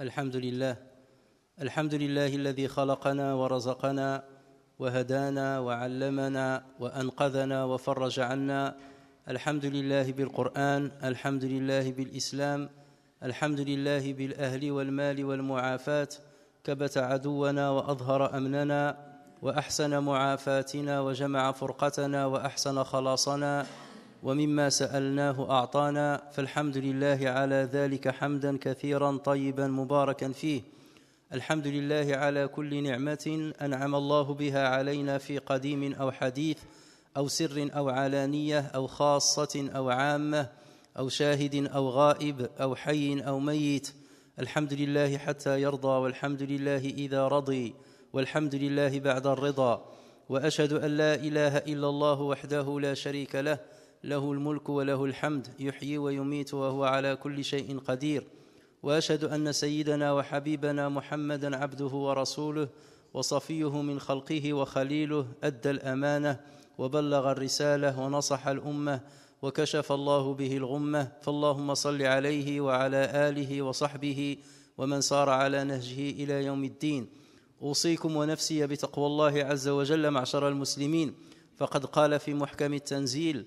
الحمد لله الحمد لله الذي خلقنا ورزقنا وهدانا وعلمنا وانقذنا وفرج عنا الحمد لله بالقران الحمد لله بالاسلام الحمد لله بالاهل والمال والمعافاه كبت عدونا واظهر امننا واحسن معافاتنا وجمع فرقتنا واحسن خلاصنا ومما سالناه اعطانا فالحمد لله على ذلك حمدا كثيرا طيبا مباركا فيه الحمد لله على كل نعمه انعم الله بها علينا في قديم او حديث او سر او علانيه او خاصه او عامه او شاهد او غائب او حي او ميت الحمد لله حتى يرضى والحمد لله اذا رضي والحمد لله بعد الرضا واشهد ان لا اله الا الله وحده لا شريك له له الملك وله الحمد يحيي ويميت وهو على كل شيء قدير واشهد ان سيدنا وحبيبنا محمدا عبده ورسوله وصفيه من خلقه وخليله ادى الامانه وبلغ الرساله ونصح الامه وكشف الله به الغمه فاللهم صل عليه وعلى اله وصحبه ومن سار على نهجه الى يوم الدين اوصيكم ونفسي بتقوى الله عز وجل معشر المسلمين فقد قال في محكم التنزيل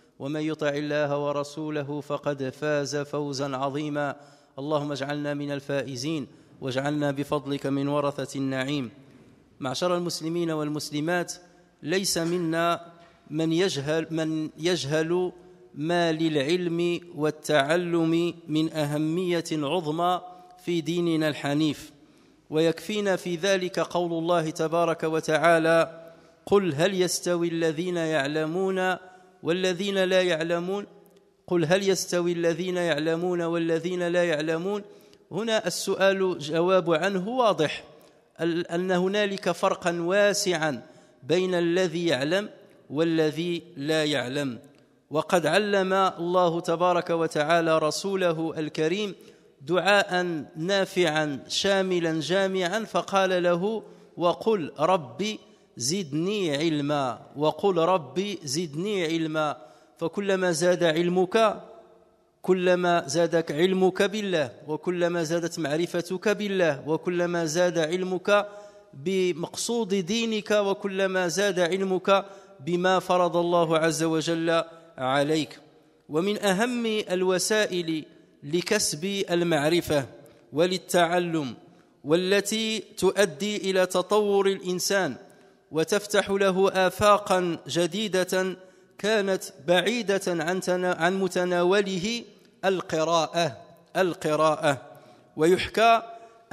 ومن يطع الله ورسوله فقد فاز فوزا عظيما اللهم اجعلنا من الفائزين واجعلنا بفضلك من ورثه النعيم معشر المسلمين والمسلمات ليس منا من يجهل من يجهل ما للعلم والتعلم من اهميه عظمى في ديننا الحنيف ويكفينا في ذلك قول الله تبارك وتعالى قل هل يستوي الذين يعلمون والذين لا يعلمون قل هل يستوي الذين يعلمون والذين لا يعلمون هنا السؤال جواب عنه واضح أن هنالك فرقا واسعا بين الذي يعلم والذي لا يعلم وقد علم الله تبارك وتعالى رسوله الكريم دعاء نافعا شاملا جامعا فقال له وقل ربي زدني علما وقل ربي زدني علما فكلما زاد علمك كلما زادك علمك بالله وكلما زادت معرفتك بالله وكلما زاد علمك بمقصود دينك وكلما زاد علمك بما فرض الله عز وجل عليك ومن اهم الوسائل لكسب المعرفه وللتعلم والتي تؤدي الى تطور الانسان وتفتح له آفاقا جديدة كانت بعيدة عن عن متناوله القراءة القراءة ويحكى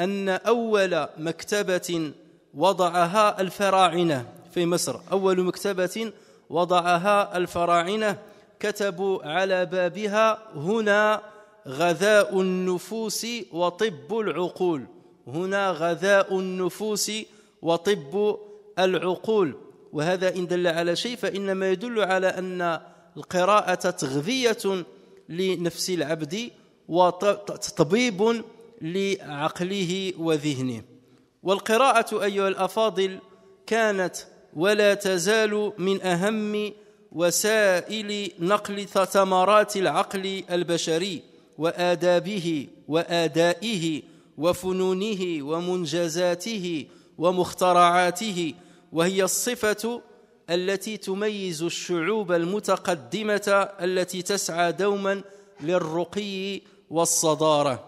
أن أول مكتبة وضعها الفراعنة في مصر أول مكتبة وضعها الفراعنة كتبوا على بابها هنا غذاء النفوس وطب العقول هنا غذاء النفوس وطب العقول وهذا إن دل على شيء فإنما يدل على أن القراءة تغذية لنفس العبد وتطبيب لعقله وذهنه والقراءة أيها الأفاضل كانت ولا تزال من أهم وسائل نقل ثمرات العقل البشري وآدابه وآدائه وفنونه ومنجزاته ومخترعاته وهي الصفه التي تميز الشعوب المتقدمه التي تسعى دوما للرقي والصداره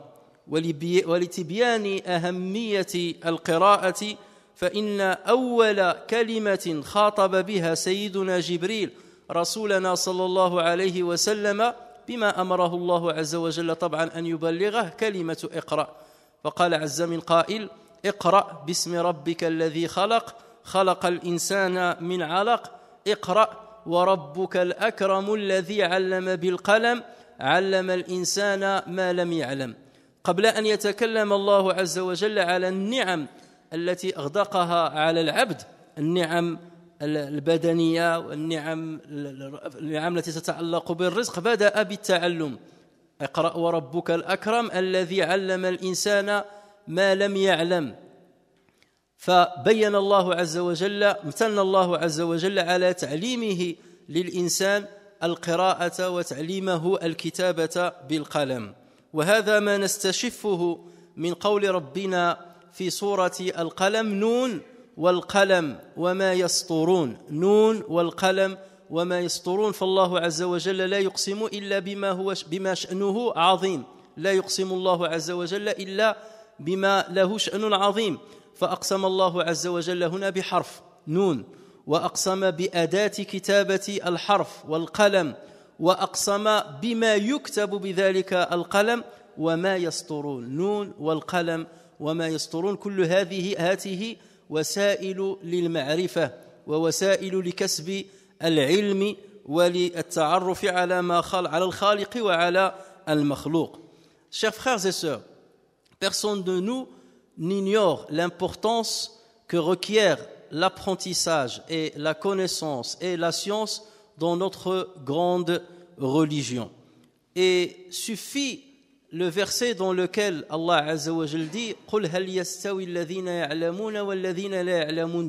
ولتبيان اهميه القراءه فان اول كلمه خاطب بها سيدنا جبريل رسولنا صلى الله عليه وسلم بما امره الله عز وجل طبعا ان يبلغه كلمه اقرا فقال عز من قائل اقرا باسم ربك الذي خلق خلق الانسان من علق اقرا وربك الاكرم الذي علم بالقلم علم الانسان ما لم يعلم قبل ان يتكلم الله عز وجل على النعم التي اغدقها على العبد النعم البدنيه والنعم النعم التي تتعلق بالرزق بدا بالتعلم اقرا وربك الاكرم الذي علم الانسان ما لم يعلم فبين الله عز وجل امتن الله عز وجل على تعليمه للإنسان القراءة وتعليمه الكتابة بالقلم وهذا ما نستشفه من قول ربنا في سورة القلم نون والقلم وما يسطرون نون والقلم وما يسطرون فالله عز وجل لا يقسم إلا بما هو بما شأنه عظيم لا يقسم الله عز وجل إلا بما له شأن عظيم فأقسم الله عز وجل هنا بحرف نون وأقسم بأداة كتابة الحرف والقلم وأقسم بما يكتب بذلك القلم وما يسطرون نون والقلم وما يسطرون كل هذه هاته وسائل للمعرفة ووسائل لكسب العلم وللتعرف على ما خال على الخالق وعلى المخلوق Chers frères et sœurs, personne de nous n'ignore l'importance que requiert l'apprentissage et la connaissance et la science dans notre grande religion. Et suffit le verset dans lequel Allah Azza dit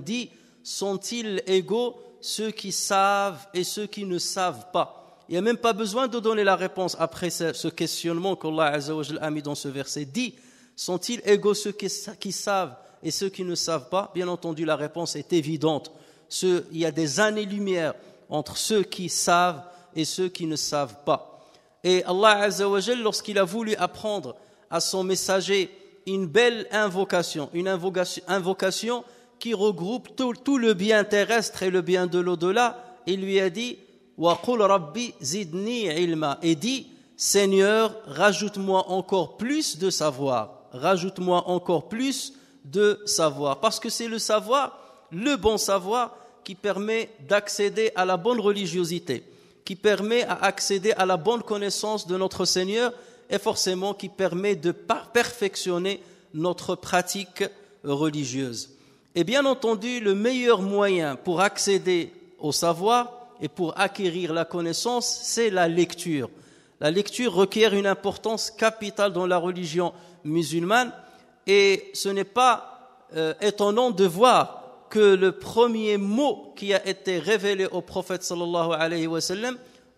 dit sont-ils égaux ceux qui savent et ceux qui ne savent pas il n'y a même pas besoin de donner la réponse après ce questionnement qu'Allah a mis dans ce verset. Dit sont-ils égaux ceux qui, savent et ceux qui ne savent pas Bien entendu, la réponse est évidente. il y a des années-lumière entre ceux qui savent et ceux qui ne savent pas. Et Allah lorsqu'il a voulu apprendre à son messager une belle invocation, une invocation, qui regroupe tout, le bien terrestre et le bien de l'au-delà, il lui a dit rabbi zidni ilma Et dit Seigneur, rajoute-moi encore plus de savoir rajoute-moi encore plus de savoir. Parce que c'est le savoir, le bon savoir, qui permet d'accéder à la bonne religiosité, qui permet d'accéder accéder à la bonne connaissance de notre Seigneur et forcément qui permet de perfectionner notre pratique religieuse. Et bien entendu, le meilleur moyen pour accéder au savoir et pour acquérir la connaissance, c'est la lecture. La lecture requiert une importance capitale dans la religion musulmane et ce n'est pas euh, étonnant de voir que le premier mot qui a été révélé au prophète sallallahu alayhi wa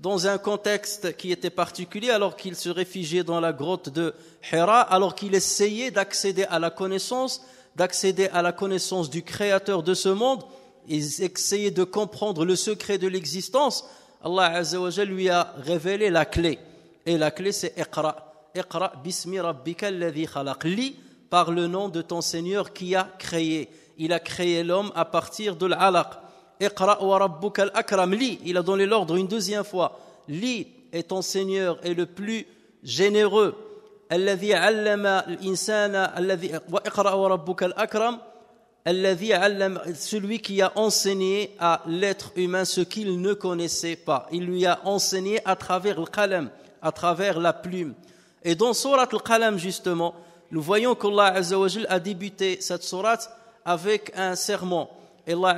dans un contexte qui était particulier alors qu'il se réfugiait dans la grotte de Hira alors qu'il essayait d'accéder à la connaissance d'accéder à la connaissance du créateur de ce monde il essayait de comprendre le secret de l'existence Allah Azza lui a révélé la clé et la clé, c'est Iqra. Iqra bismi rabbika alladhi khalaq. Lis par le nom de ton Seigneur qui a créé. Il a créé l'homme à partir de l'alaq. Iqra wa rabbuka al-akram. Lis. Il a donné l'ordre une deuxième fois. Lis et ton Seigneur est le plus généreux. Alladhi allama al-insana. Wa iqra wa rabbuka al-akram celui qui a enseigné à l'être humain ce qu'il ne connaissait pas. Il lui a enseigné à travers le qalam, à travers la plume. Et dans Surat al-Qalam, justement, nous voyons qu'Allah a débuté cette Surat avec un serment. Et Allah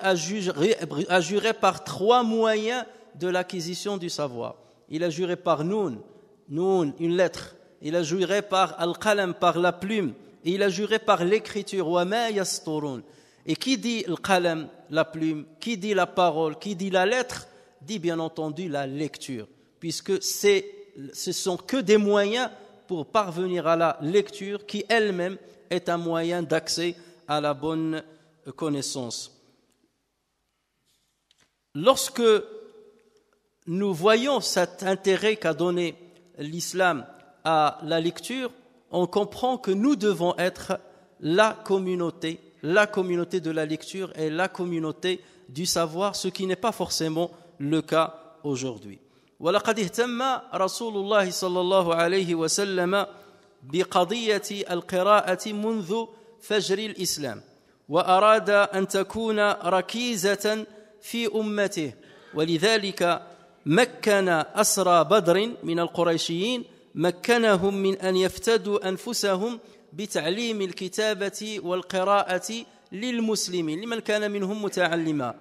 a juré, a juré par trois moyens de l'acquisition du savoir. Il a juré par Noun, Noun, une lettre. Il a juré par Al-Qalam, par la plume il a juré par l'écriture. Et qui dit le qalam, la plume, qui dit la parole, qui dit la lettre, dit bien entendu la lecture. Puisque ce ce sont que des moyens pour parvenir à la lecture qui elle-même est un moyen d'accès à la bonne connaissance. Lorsque nous voyons cet intérêt qu'a donné l'islam à la lecture, on comprend que nous devons être la communauté, la communauté de la lecture et la communauté du savoir, ce qui n'est pas forcément le cas aujourd'hui. Ou la kadih temma Rasulullah sallallahu alayhi wa sallam bi qadiyati al-qira'ati mundu fajril islam. Ou arada an takuna rakizatan fi ummatih. Ou l'idalika mekkana asra badrin min al-Qurashiyin. مكنهم من أن يفتدوا أنفسهم بتعليم الكتابة والقراءة للمسلمين لمن كان منهم متعلما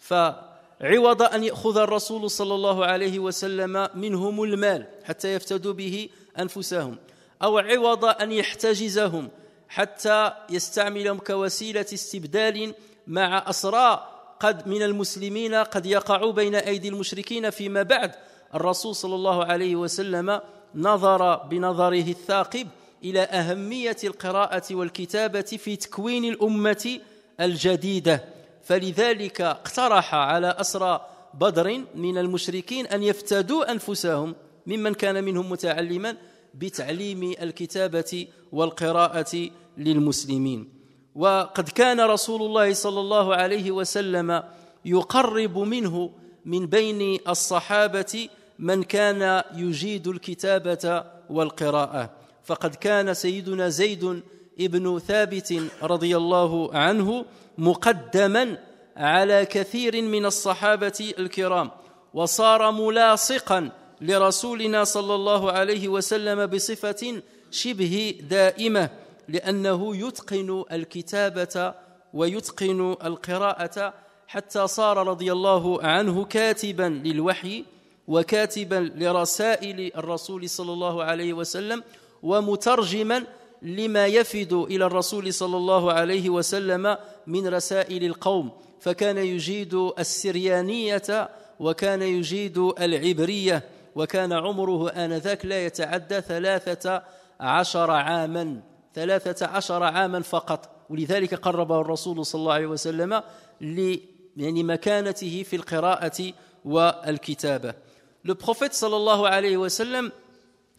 فعوض أن يأخذ الرسول صلى الله عليه وسلم منهم المال حتى يفتدوا به أنفسهم أو عوض أن يحتجزهم حتى يستعملهم كوسيلة استبدال مع أسرى قد من المسلمين قد يقعوا بين أيدي المشركين فيما بعد الرسول صلى الله عليه وسلم نظر بنظره الثاقب إلى أهمية القراءة والكتابة في تكوين الأمة الجديدة فلذلك اقترح على أسرى بدر من المشركين أن يفتدوا أنفسهم ممن كان منهم متعلما بتعليم الكتابة والقراءة للمسلمين وقد كان رسول الله صلى الله عليه وسلم يقرب منه من بين الصحابة من كان يجيد الكتابه والقراءه فقد كان سيدنا زيد ابن ثابت رضي الله عنه مقدما على كثير من الصحابه الكرام وصار ملاصقا لرسولنا صلى الله عليه وسلم بصفه شبه دائمه لانه يتقن الكتابه ويتقن القراءه حتى صار رضي الله عنه كاتبا للوحي وكاتبا لرسائل الرسول صلى الله عليه وسلم ومترجما لما يفد الى الرسول صلى الله عليه وسلم من رسائل القوم فكان يجيد السريانيه وكان يجيد العبريه وكان عمره انذاك لا يتعدى ثلاثه عشر عاما ثلاثه عشر عاما فقط ولذلك قربه الرسول صلى الله عليه وسلم ل يعني مكانته في القراءه والكتابه le prophète sallallahu alayhi wa sallam,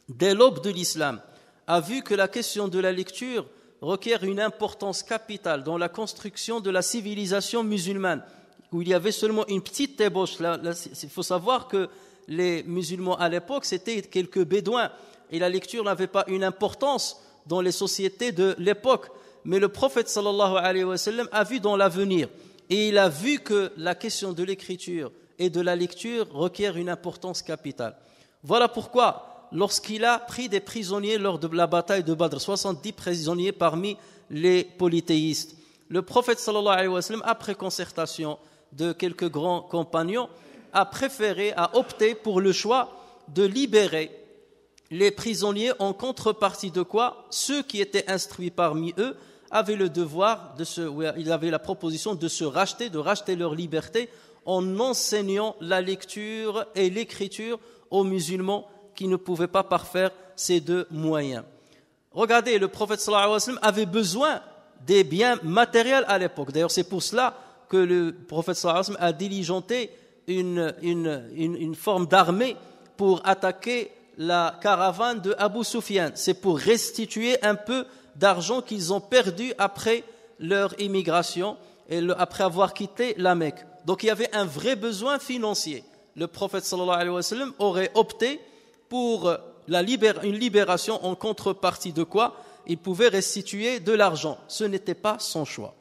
dès l'aube de l'islam, a vu que la question de la lecture requiert une importance capitale dans la construction de la civilisation musulmane, où il y avait seulement une petite ébauche. Il faut savoir que les musulmans à l'époque, c'était quelques bédouins, et la lecture n'avait pas une importance dans les sociétés de l'époque. Mais le prophète sallallahu alayhi wa sallam a vu dans l'avenir, et il a vu que la question de l'écriture, et de la lecture requiert une importance capitale. Voilà pourquoi, lorsqu'il a pris des prisonniers lors de la bataille de Badr, 70 prisonniers parmi les polythéistes, le prophète sallallahu alayhi wa sallam, après concertation de quelques grands compagnons, a préféré, a opté pour le choix de libérer les prisonniers en contrepartie de quoi ceux qui étaient instruits parmi eux avaient le devoir de se, ils avaient la proposition de se racheter, de racheter leur liberté en enseignant la lecture et l'écriture aux musulmans qui ne pouvaient pas parfaire ces deux moyens. Regardez, le prophète alayhi wa sallam avait besoin des biens matériels à l'époque. D'ailleurs, c'est pour cela que le prophète sallallahu alayhi wa sallam a diligenté une, forme d'armée pour attaquer la caravane de Abu Sufyan. C'est pour restituer un peu d'argent qu'ils ont perdu après leur immigration et après avoir quitté la Mecque. Donc il y avait un vrai besoin financier. Le prophète sallallahu alayhi wa aurait opté pour euh, une libération en contrepartie de quoi Il pouvait restituer de l'argent. Ce n'était pas son choix.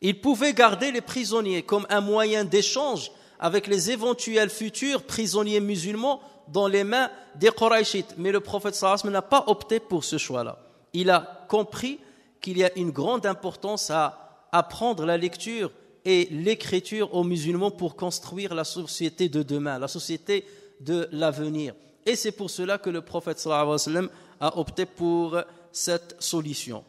Il pouvait garder les prisonniers comme un moyen d'échange avec les éventuels futurs prisonniers musulmans dans les mains des Qurayshites. Mais le prophète sallallahu alayhi wa sallam n'a pas opté pour ce choix-là. Il a compris qu'il y a une grande importance à apprendre la lecture et l'écriture aux musulmans pour construire la société de demain, la société de l'avenir. Et c'est pour cela que le prophète alayhi wa sallam a opté pour cette solution.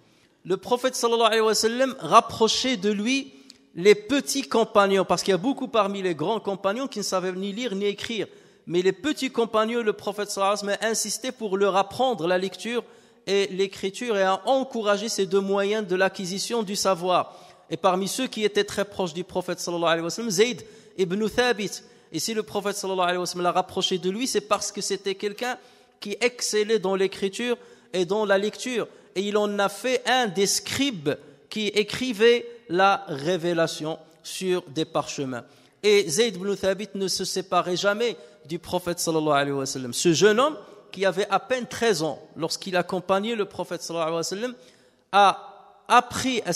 Le prophète sallallahu alayhi wa sallam rapprochait de lui les petits compagnons, parce qu'il y a beaucoup parmi les grands compagnons qui ne savaient ni lire ni écrire. Mais les petits compagnons, le prophète sallallahu alayhi wa sallam a insisté pour leur apprendre la lecture et l'écriture et a encouragé ces deux moyens de l'acquisition du savoir. Et parmi ceux qui étaient très proches du prophète sallallahu alayhi wa sallam, Zayd ibn Thabit. Et si le prophète sallallahu alayhi wa sallam l'a rapproché de lui, c'est parce que c'était quelqu'un qui excellait dans l'écriture et dans la lecture. Et il en a fait un des scribes qui écrivait la révélation sur des parchemins. Et Zayd ibn Thabit ne se séparait jamais du prophète alayhi wa sallam. Ce jeune homme qui avait à peine 13 ans lorsqu'il accompagnait le prophète sallallahu alayhi wa sallam appris à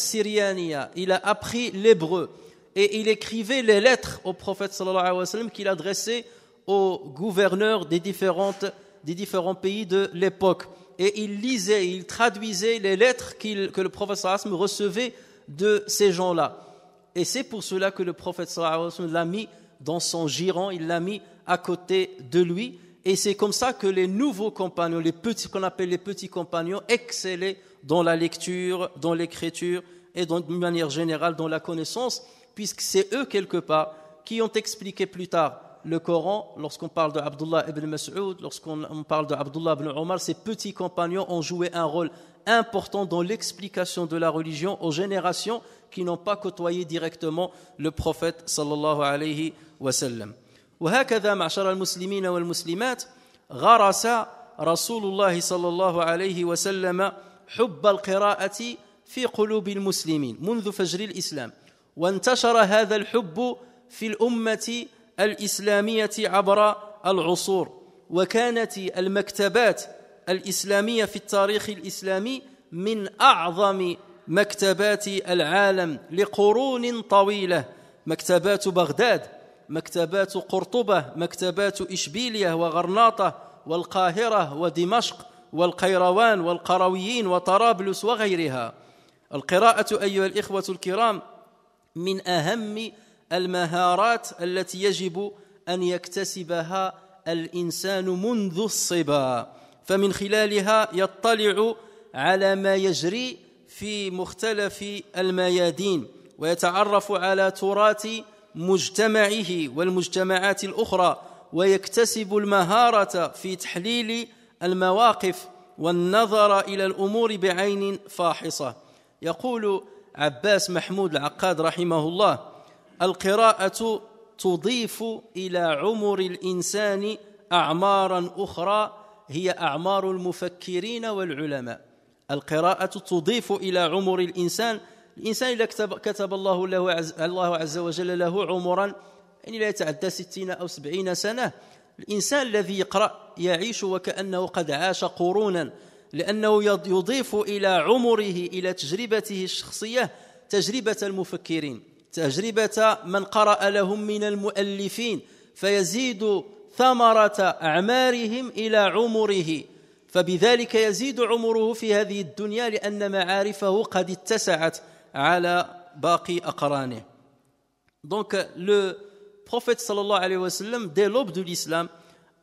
il a appris l'hébreu et il écrivait les lettres au prophète sallallahu alayhi wa sallam qu'il adressait aux gouverneurs des, différentes, des différents pays de l'époque. Et il lisait, il traduisait les lettres que le prophète sallallahu alayhi wa sallam recevait de ces gens-là. Et c'est pour cela que le prophète sallallahu alayhi wa sallam l'a mis dans son giron, il l'a mis à côté de lui. Et c'est comme ça que les nouveaux compagnons, les petits qu'on appelle les petits compagnons, excellaient dans la lecture, dans l'écriture et d'une manière générale dans la connaissance, puisque c'est eux quelque part qui ont expliqué plus tard le Coran, lorsqu'on parle de Abdullah ibn Masoud, lorsqu'on parle de Abdullah ibn Omar, ces petits compagnons ont joué un rôle important dans l'explication de la religion aux générations qui n'ont pas côtoyé directement le prophète sallallahu alayhi wa sallam. وهكذا معشر المسلمين والمسلمات غرس رسول الله صلى الله عليه وسلم حب القراءة في قلوب المسلمين منذ فجر الإسلام وانتشر هذا الحب في الأمة الإسلامية عبر العصور وكانت المكتبات الإسلامية في التاريخ الإسلامي من أعظم مكتبات العالم لقرون طويلة مكتبات بغداد مكتبات قرطبة مكتبات إشبيلية وغرناطة والقاهرة ودمشق والقيروان والقرويين وطرابلس وغيرها القراءة أيها الإخوة الكرام من أهم المهارات التي يجب أن يكتسبها الإنسان منذ الصبا فمن خلالها يطلع على ما يجري في مختلف الميادين ويتعرف على تراث مجتمعه والمجتمعات الأخرى ويكتسب المهارة في تحليل المواقف والنظر إلى الأمور بعين فاحصة يقول عباس محمود العقاد رحمه الله القراءة تضيف إلى عمر الإنسان أعمارا أخرى هي أعمار المفكرين والعلماء القراءة تضيف إلى عمر الإنسان الإنسان إذا كتب, كتب الله له عز الله عز وجل له عمرا يعني لا يتعدى ستين أو سبعين سنة الإنسان الذي يقرأ يعيش وكأنه قد عاش قرونا لأنه يضيف إلى عمره إلى تجربته الشخصية تجربة المفكرين تجربة من قرأ لهم من المؤلفين فيزيد ثمرة أعمارهم إلى عمره فبذلك يزيد عمره في هذه الدنيا لأن معارفه قد اتسعت على باقي أقرانه دونك لو prophète sallallahu alayhi wa sallam, dès l'aube de l'islam,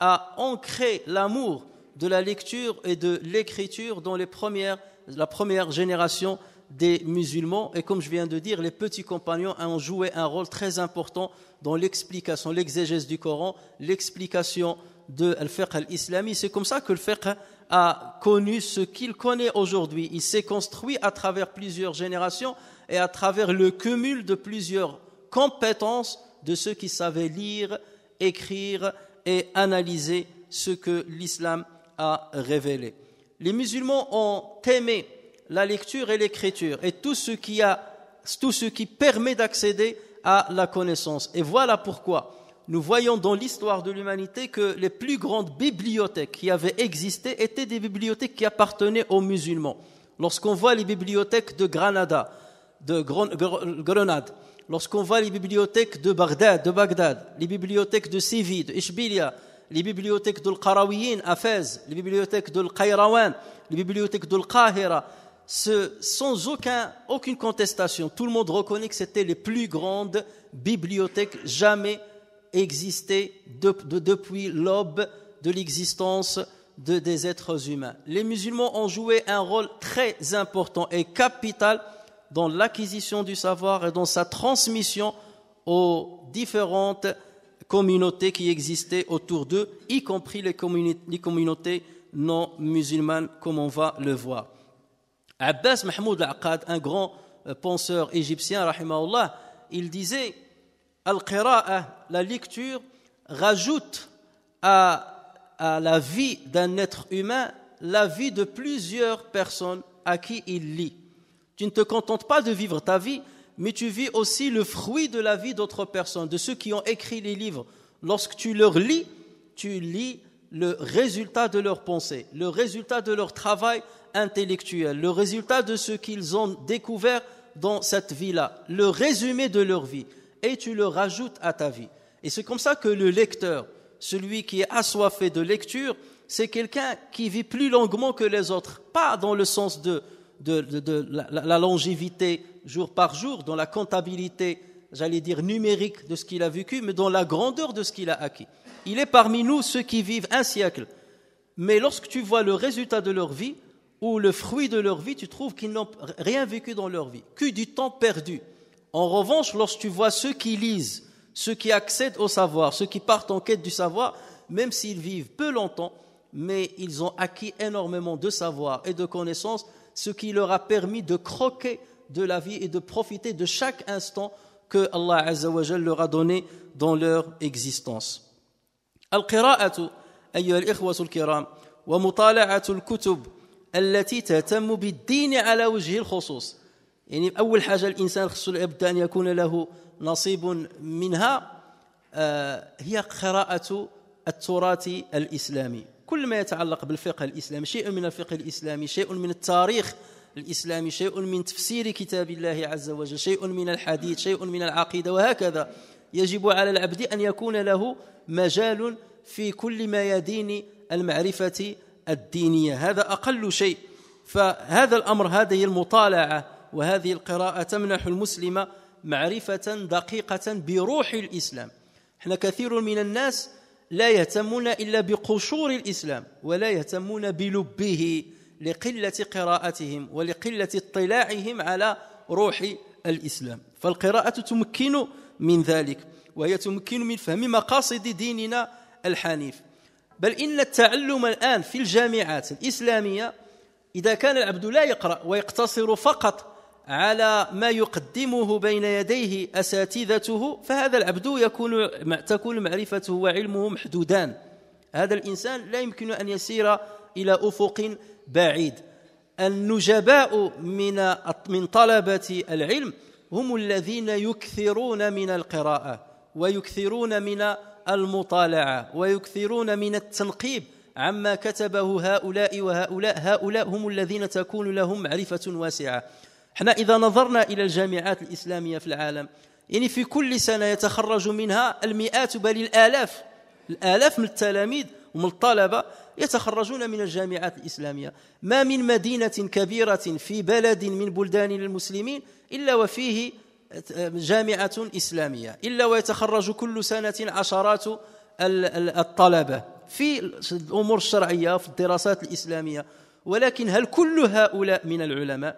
a ancré l'amour de la lecture et de l'écriture dans les premières, la première génération des musulmans. Et comme je viens de dire, les petits compagnons ont joué un rôle très important dans l'explication, l'exégèse du Coran, l'explication de al al-islami. C'est comme ça que le fiqh a connu ce qu'il connaît aujourd'hui. Il s'est construit à travers plusieurs générations et à travers le cumul de plusieurs compétences de ceux qui savaient lire, écrire et analyser ce que l'islam a révélé. Les musulmans ont aimé la lecture et l'écriture et tout ce qui permet d'accéder à la connaissance. Et voilà pourquoi nous voyons dans l'histoire de l'humanité que les plus grandes bibliothèques qui avaient existé étaient des bibliothèques qui appartenaient aux musulmans. Lorsqu'on voit les bibliothèques de Granada, de Grenade, Lorsqu'on voit les bibliothèques de Bagdad, de Bagdad, les bibliothèques de Séville, de les bibliothèques de Kharawiyin à les bibliothèques de Qayrawan, les bibliothèques de Qahira, sans aucun, aucune contestation, tout le monde reconnaît que c'était les plus grandes bibliothèques jamais existées depuis l'aube de l'existence de, des êtres humains. Les musulmans ont joué un rôle très important et capital dans l'acquisition du savoir et dans sa transmission aux différentes communautés qui existaient autour d'eux, y compris les, communautés non musulmanes, comme on va le voir. Abbas Mahmoud al-Aqad, un grand euh, penseur égyptien, il disait Al-Qira'a, la lecture, rajoute à la vie d'un être humain la vie de plusieurs personnes à qui il lit. Tu ne te contentes pas de vivre ta vie, mais tu vis aussi le fruit de la vie d'autres personnes, de ceux qui ont écrit les livres. Lorsque tu leur lis, tu lis le résultat de leurs pensées, le résultat de leur travail intellectuel, le résultat de ce qu'ils ont découvert dans cette vie-là, le résumé de leur vie, et tu le rajoutes à ta vie. Et c'est comme ça que le lecteur, celui qui est assoiffé de lecture, c'est quelqu'un qui vit plus longuement que les autres, pas dans le sens de de, la, la, longévité jour par jour, dans la comptabilité, j'allais dire, numérique de ce qu'il a vécu, mais dans la grandeur de ce qu'il a acquis. Il est parmi nous ceux qui vivent un siècle. Mais lorsque tu vois le résultat de leur vie, ou le fruit de leur vie, tu trouves qu'ils n'ont rien vécu dans leur vie, que du temps perdu. En revanche, lorsque tu vois ceux qui lisent, ceux qui accèdent au savoir, ceux qui partent en quête du savoir, même s'ils vivent peu longtemps, mais ils ont acquis énormément de savoir et de connaissances ce qui leur a permis de croquer de la vie et de profiter de chaque instant que Allah Azzawajal leur a donné dans leur existence. القراءة أيها الإخوة الكرام ومطالعة الكتب التي تهتم بالدين على وجه الخصوص يعني أول حاجة الإنسان خصو لابد أن يكون له نصيب منها هي قراءة التراث الإسلامي كل ما يتعلق بالفقه الاسلامي شيء من الفقه الاسلامي شيء من التاريخ الاسلامي شيء من تفسير كتاب الله عز وجل شيء من الحديث شيء من العقيده وهكذا يجب على العبد ان يكون له مجال في كل ما يدين المعرفه الدينيه هذا اقل شيء فهذا الامر هذه المطالعه وهذه القراءه تمنح المسلم معرفه دقيقه بروح الاسلام احنا كثير من الناس لا يهتمون إلا بقشور الإسلام ولا يهتمون بلبه لقلة قراءتهم ولقلة اطلاعهم على روح الإسلام فالقراءة تمكن من ذلك وهي تمكن من فهم مقاصد ديننا الحنيف بل إن التعلم الآن في الجامعات الإسلامية إذا كان العبد لا يقرأ ويقتصر فقط على ما يقدمه بين يديه اساتذته فهذا العبد يكون تكون معرفته وعلمه محدودان هذا الانسان لا يمكن ان يسير الى افق بعيد النجباء من من طلبه العلم هم الذين يكثرون من القراءه ويكثرون من المطالعه ويكثرون من التنقيب عما كتبه هؤلاء وهؤلاء هؤلاء هم الذين تكون لهم معرفه واسعه احنا إذا نظرنا إلى الجامعات الإسلامية في العالم يعني في كل سنة يتخرج منها المئات بل الآلاف الآلاف من التلاميذ ومن الطلبة يتخرجون من الجامعات الإسلامية ما من مدينة كبيرة في بلد من بلدان المسلمين إلا وفيه آه، جامعة إسلامية إلا ويتخرج كل سنة عشرات الطلبة في الأمور الشرعية في الدراسات الإسلامية ولكن هل كل هؤلاء من العلماء؟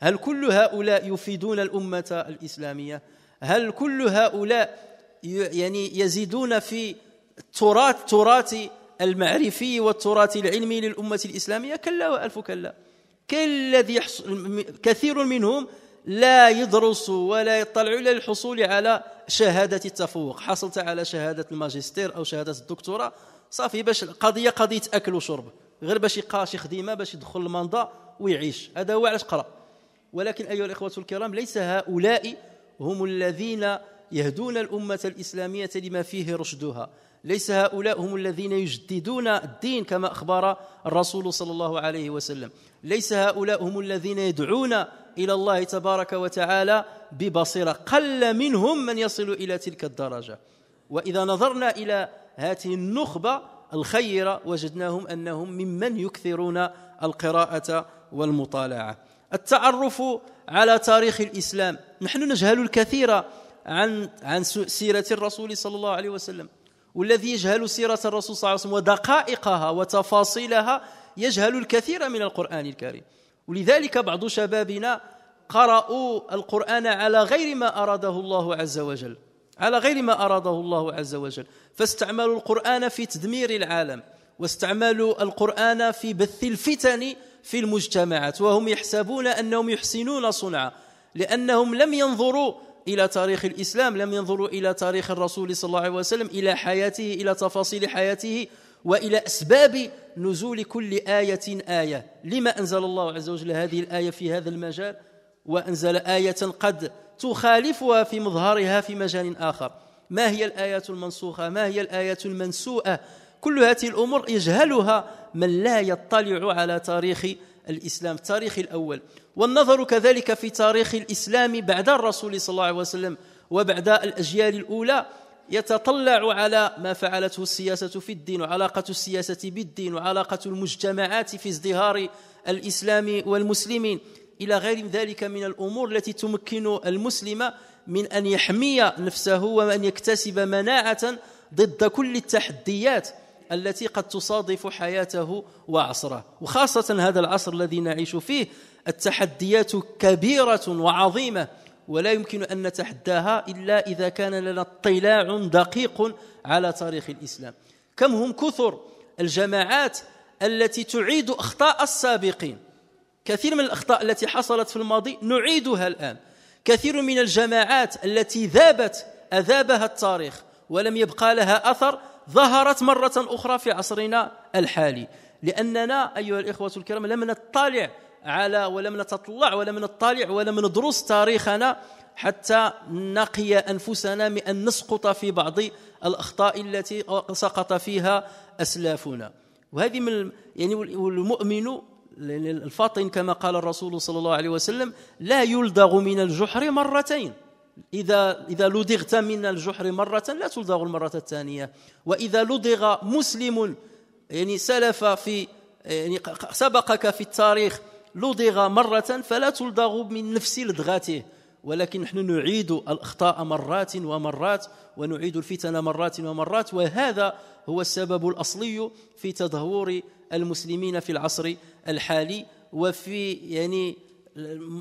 هل كل هؤلاء يفيدون الأمة الإسلامية هل كل هؤلاء يعني يزيدون في التراث التراث المعرفي والتراث العلمي للأمة الإسلامية كلا وألف كلا كالذي يحصل كثير منهم لا يدرس ولا يطلع إلى الحصول على شهادة التفوق حصلت على شهادة الماجستير أو شهادة الدكتوراه صافي باش القضية قضية أكل وشرب غير باش يقاش خديمة باش يدخل المنضة ويعيش هذا هو علاش قرأ ولكن أيها الإخوة الكرام ليس هؤلاء هم الذين يهدون الأمة الإسلامية لما فيه رشدها ليس هؤلاء هم الذين يجددون الدين كما أخبر الرسول صلى الله عليه وسلم ليس هؤلاء هم الذين يدعون إلى الله تبارك وتعالى ببصيرة قل منهم من يصل إلى تلك الدرجة وإذا نظرنا إلى هذه النخبة الخيرة وجدناهم أنهم ممن يكثرون القراءة والمطالعة التعرف على تاريخ الاسلام نحن نجهل الكثير عن عن سيره الرسول صلى الله عليه وسلم والذي يجهل سيره الرسول صلى الله عليه وسلم ودقائقها وتفاصيلها يجهل الكثير من القران الكريم ولذلك بعض شبابنا قرأوا القرآن على غير ما أراده الله عز وجل على غير ما أراده الله عز وجل فاستعملوا القرآن في تدمير العالم واستعملوا القرآن في بث الفتن في المجتمعات وهم يحسبون أنهم يحسنون صنعا لأنهم لم ينظروا إلى تاريخ الإسلام لم ينظروا إلى تاريخ الرسول صلى الله عليه وسلم إلى حياته إلى تفاصيل حياته والى اسباب نزول كل ايه ايه لما انزل الله عز وجل هذه الايه في هذا المجال وانزل ايه قد تخالفها في مظهرها في مجال اخر ما هي الايات المنسوخه ما هي الايات المنسوءه كل هذه الأمور يجهلها من لا يطلع على تاريخ الإسلام التاريخ الأول والنظر كذلك في تاريخ الإسلام بعد الرسول صلى الله عليه وسلم وبعد الأجيال الأولى يتطلع على ما فعلته السياسة في الدين وعلاقة السياسة بالدين وعلاقة المجتمعات في ازدهار الإسلام والمسلمين إلى غير ذلك من الأمور التي تمكن المسلم من أن يحمي نفسه وأن يكتسب مناعة ضد كل التحديات التي قد تصادف حياته وعصره وخاصة هذا العصر الذي نعيش فيه التحديات كبيرة وعظيمة ولا يمكن أن نتحداها إلا إذا كان لنا اطلاع دقيق على تاريخ الإسلام كم هم كثر الجماعات التي تعيد أخطاء السابقين كثير من الأخطاء التي حصلت في الماضي نعيدها الآن كثير من الجماعات التي ذابت أذابها التاريخ ولم يبقى لها أثر ظهرت مرة أخرى في عصرنا الحالي لأننا أيها الإخوة الكرام لم نطلع على ولم نتطلع ولم نطلع ولم ندرس تاريخنا حتى نقي أنفسنا من أن نسقط في بعض الأخطاء التي سقط فيها أسلافنا وهذه من يعني والمؤمن الفاطن كما قال الرسول صلى الله عليه وسلم لا يلدغ من الجحر مرتين إذا إذا لدغت من الجحر مرة لا تلدغ المرة الثانية وإذا لدغ مسلم يعني سلف في يعني سبقك في التاريخ لدغ مرة فلا تلدغ من نفس لدغاته ولكن نحن نعيد الأخطاء مرات ومرات ونعيد الفتن مرات ومرات وهذا هو السبب الأصلي في تدهور المسلمين في العصر الحالي وفي يعني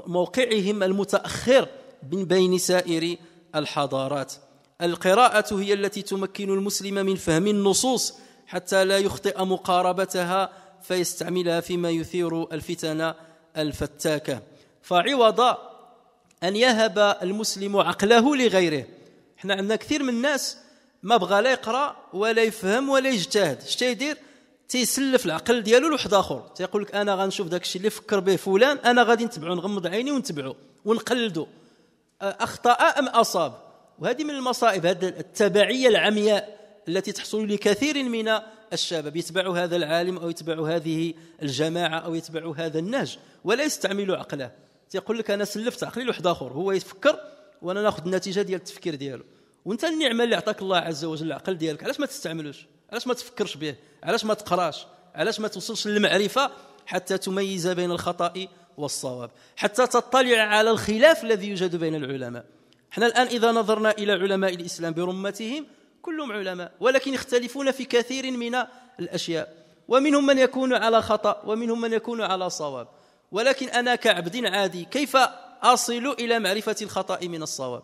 موقعهم المتأخر من بين سائر الحضارات القراءة هي التي تمكن المسلم من فهم النصوص حتى لا يخطئ مقاربتها فيستعملها فيما يثير الفتن الفتاكة فعوض أن يهب المسلم عقله لغيره احنا عندنا كثير من الناس ما بغى لا يقرا ولا يفهم ولا يجتهد اش تيدير تيسلف العقل ديالو لواحد اخر تيقول لك انا غنشوف داك الشيء اللي فكر به فلان انا غادي نتبعو نغمض عيني ونتبعو ونقلدو اخطا ام اصاب وهذه من المصائب هذه التبعيه العمياء التي تحصل لكثير من الشباب يتبع هذا العالم او يتبع هذه الجماعه او يتبع هذا النهج ولا يستعمل عقله تيقول لك انا سلفت عقلي لواحد اخر هو يفكر وانا ناخذ النتيجه ديال التفكير ديالو وانت النعمه اللي عطاك الله عز وجل العقل ديالك علاش ما تستعملوش علاش ما تفكرش به علاش ما تقراش علاش ما توصلش للمعرفه حتى تميز بين الخطا والصواب حتى تطلع على الخلاف الذي يوجد بين العلماء احنا الآن إذا نظرنا إلى علماء الإسلام برمتهم كلهم علماء ولكن يختلفون في كثير من الأشياء ومنهم من يكون على خطأ ومنهم من يكون على صواب ولكن أنا كعبد عادي كيف أصل إلى معرفة الخطأ من الصواب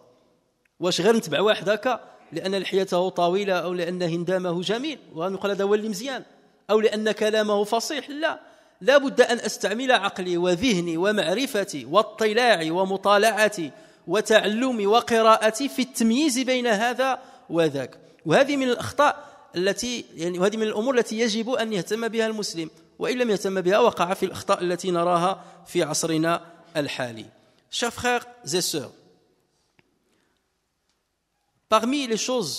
واش غير نتبع واحد هكا لأن لحيته طويلة أو لأن هندامه جميل وغنقول هذا هو اللي مزيان أو لأن كلامه فصيح لا لا بد أن أستعمل عقلي وذهني ومعرفتي واطلاعي ومطالعتي وتعلمي وقراءتي في التمييز بين هذا وذاك وهذه من الأخطاء التي يعني وهذه من الأمور التي يجب أن يهتم بها المسلم وإن لم يهتم بها وقع في الأخطاء التي نراها في عصرنا الحالي شاف خير زي سور parmi les choses,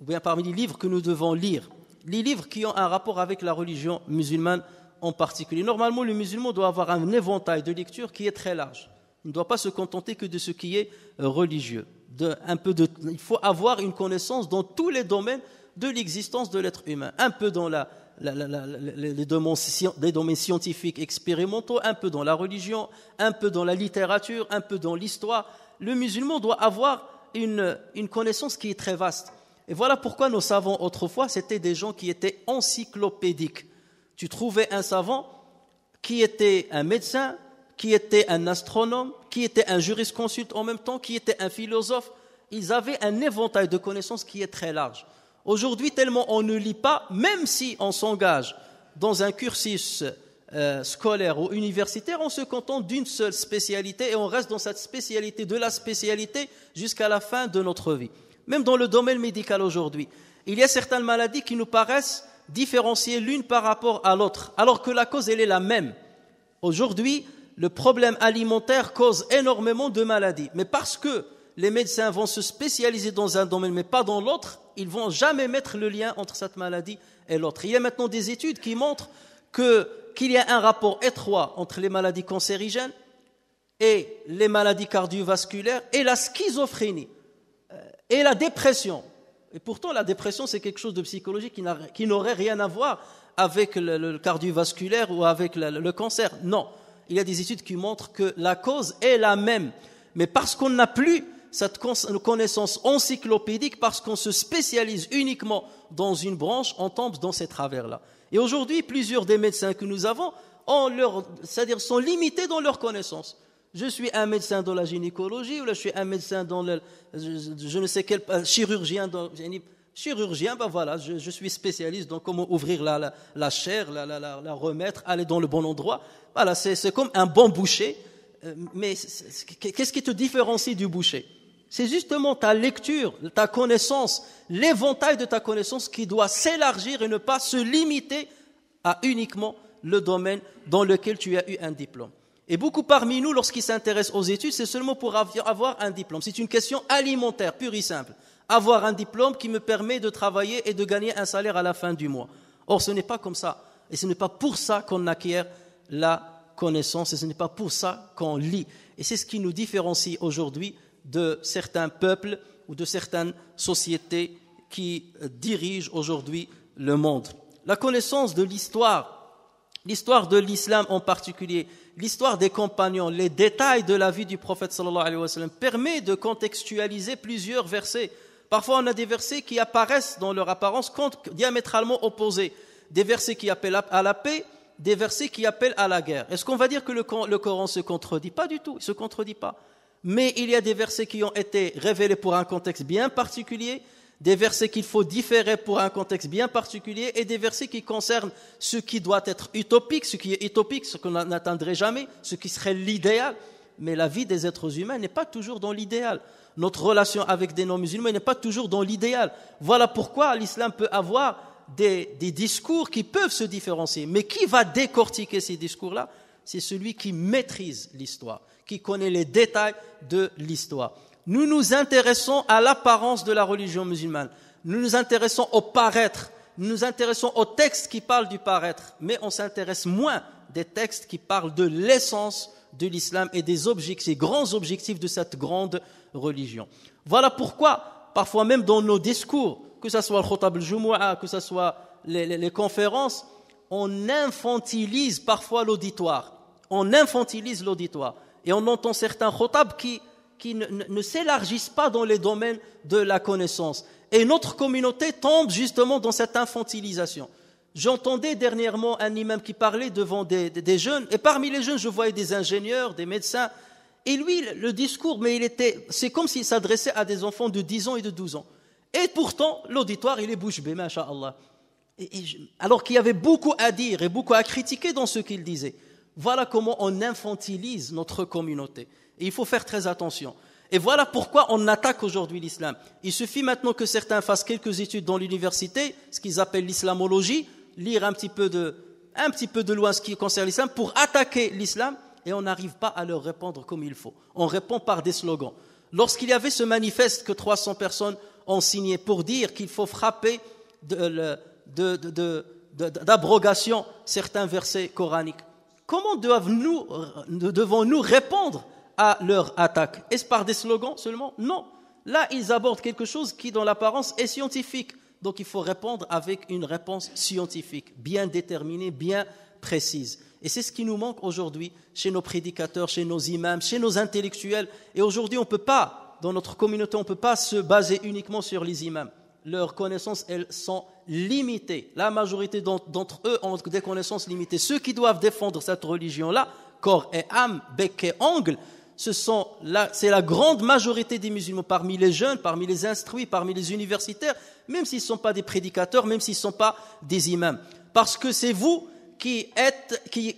ou bien parmi les livres que nous devons lire, les livres qui ont un rapport avec la religion musulmane, en particulier. Normalement, le musulman doit avoir un éventail de lecture qui est très large. Il ne doit pas se contenter que de ce qui est euh, religieux. il faut avoir une connaissance dans tous les domaines de l'existence de l'être humain, un peu dans les, domaines, scientifiques expérimentaux, un peu dans la religion, un peu dans la littérature, un peu dans l'histoire. Le musulman doit avoir une, connaissance qui est très vaste. Et voilà pourquoi nous savons autrefois, c'était des gens qui étaient encyclopédiques tu trouvais un savant qui était un médecin, qui était un astronome, qui était un jurisconsulte en même temps, qui était un philosophe. Ils avaient un éventail de connaissances qui est très large. Aujourd'hui, tellement on ne lit pas, même si on s'engage dans un cursus euh, scolaire ou universitaire, on se contente d'une seule spécialité et on reste dans cette spécialité, de la spécialité, jusqu'à la fin de notre vie. Même dans le domaine médical aujourd'hui, il y a certaines maladies qui nous paraissent différencier l'une par rapport à l'autre, alors que la cause, elle est la même. Aujourd'hui, le problème alimentaire cause énormément de maladies. Mais parce que les médecins vont se spécialiser dans un domaine, mais pas dans l'autre, ils vont jamais mettre le lien entre cette maladie et l'autre. Il y a maintenant des études qui montrent que, qu'il y a un rapport étroit entre les maladies cancérigènes et les maladies cardiovasculaires et la schizophrénie euh, et la dépression. Et pourtant, la dépression, c'est quelque chose de psychologique qui n'aurait rien à voir avec le, cardiovasculaire ou avec le, cancer. Non, il y a des études qui montrent que la cause est la même. Mais parce qu'on n'a plus cette connaissance encyclopédique, parce qu'on se spécialise uniquement dans une branche, on tombe dans ces travers-là. Et aujourd'hui, plusieurs des médecins que nous avons c'est-à-dire sont limités dans leurs connaissances je suis un médecin dans la gynécologie, ou je suis un médecin dans le, je, ne sais quel, euh, chirurgien chirurgien, ben voilà, je, suis spécialiste dans comment ouvrir la, la, chair, la, la, remettre, aller dans le bon endroit. Voilà, c'est comme un bon boucher, euh, mais qu'est-ce qui te différencie du boucher C'est justement ta lecture, ta connaissance, l'éventail de ta connaissance qui doit s'élargir et ne pas se limiter à uniquement le domaine dans lequel tu as eu un diplôme. Et beaucoup parmi nous, lorsqu'ils s'intéressent aux études, c'est seulement pour avoir un diplôme. C'est une question alimentaire, pure et simple. Avoir un diplôme qui me permet de travailler et de gagner un salaire à la fin du mois. Or, ce n'est pas comme ça. Et ce n'est pas pour ça qu'on acquiert la connaissance, et ce n'est pas pour ça qu'on lit. Et c'est ce qui nous différencie aujourd'hui de certains peuples ou de certaines sociétés qui dirigent aujourd'hui le monde. La connaissance de l'histoire, l'histoire de l'islam en particulier, l'histoire des compagnons, les détails de la vie du prophète sallallahu alayhi wa sallam permet de contextualiser plusieurs versets. Parfois, on a des versets qui apparaissent dans leur apparence diamétralement opposés. Des versets qui appellent à la paix, des versets qui appellent à la guerre. Est-ce qu'on va dire que le, Coran se contredit Pas du tout, il se contredit pas. Mais il y a des versets qui ont été révélés pour un contexte bien particulier, des versets qu'il faut différer pour un contexte bien particulier et des versets qui concernent ce qui doit être utopique, ce qui est utopique, ce qu'on n'atteindrait jamais, ce qui serait l'idéal. Mais la vie des êtres humains n'est pas toujours dans l'idéal. Notre relation avec des non-musulmans n'est pas toujours dans l'idéal. Voilà pourquoi l'islam peut avoir des, des discours qui peuvent se différencier. Mais qui va décortiquer ces discours-là C'est celui qui maîtrise l'histoire, qui connaît les détails de l'histoire nous nous intéressons à l'apparence de la religion musulmane. Nous nous intéressons au paraître. Nous nous intéressons aux textes qui parlent du paraître. Mais on s'intéresse moins des textes qui parlent de l'essence de l'islam et des objectifs, des grands objectifs de cette grande religion. Voilà pourquoi, parfois même dans nos discours, que ce soit le Khotab al que ce soit les, conférences, on infantilise parfois l'auditoire. On infantilise l'auditoire. Et on entend certains Khotab qui, qui ne, s'élargissent pas dans les domaines de la connaissance. Et notre communauté tombe justement dans cette infantilisation. J'entendais dernièrement un imam qui parlait devant des, jeunes, et parmi les jeunes, je voyais des ingénieurs, des médecins. Et lui, le discours, mais il était, c'est comme s'il s'adressait à des enfants de 10 ans et de 12 ans. Et pourtant, l'auditoire, il est bouche bée, masha'Allah. alors qu'il y avait beaucoup à dire et beaucoup à critiquer dans ce qu'il disait. Voilà comment on infantilise notre communauté. Et il faut faire très attention. Et voilà pourquoi on attaque aujourd'hui l'islam. Il suffit maintenant que certains fassent quelques études dans l'université, ce qu'ils appellent l'islamologie, lire un petit peu de, loin ce qui concerne l'islam pour attaquer l'islam et on n'arrive pas à leur répondre comme il faut. On répond par des slogans. Lorsqu'il y avait ce manifeste que 300 personnes ont signé pour dire qu'il faut frapper d'abrogation certains versets coraniques, comment euh, devons-nous répondre à leur attaque Est-ce par des slogans seulement Non. Là, ils abordent quelque chose qui, dans l'apparence, est scientifique. Donc, il faut répondre avec une réponse scientifique, bien déterminée, bien précise. Et c'est ce qui nous manque aujourd'hui chez nos prédicateurs, chez nos imams, chez nos intellectuels. Et aujourd'hui, on ne peut pas, dans notre communauté, on ne peut pas se baser uniquement sur les imams. Leurs connaissances, elles sont limitée. La majorité d'entre eux ont des connaissances limitées. Ceux qui doivent défendre cette religion-là, corps et âme, bec et ongle, c'est la, la grande majorité des musulmans, parmi les jeunes, parmi les instruits, parmi les universitaires, même s'ils ne sont pas des prédicateurs, même s'ils ne sont pas des imams. Parce que c'est vous qui êtes, qui,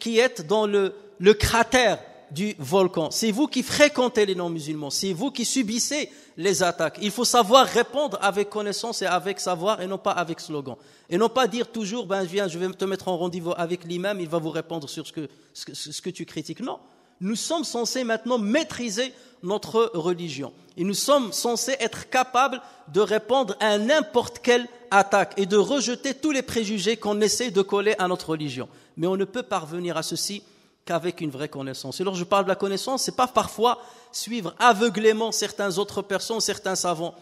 dans le, le cratère du volcan. C'est vous qui fréquentez les non-musulmans. C'est vous qui subissez les attaques. Il faut savoir répondre avec connaissance et avec savoir et non pas avec slogan. Et non pas dire toujours, ben, je vais te mettre en rendez-vous avec l'imam, il va vous répondre sur ce que, ce que tu critiques. Non. Nous sommes censés maintenant maîtriser notre religion. Et nous sommes censés être capables de répondre à n'importe quelle attaque et de rejeter tous les préjugés qu'on essaie de coller à notre religion. Mais on ne peut parvenir à ceci qu'avec une vraie connaissance. Et lorsque je parle de la connaissance, c'est pas parfois suivre aveuglément certaines autres personnes, certains savants,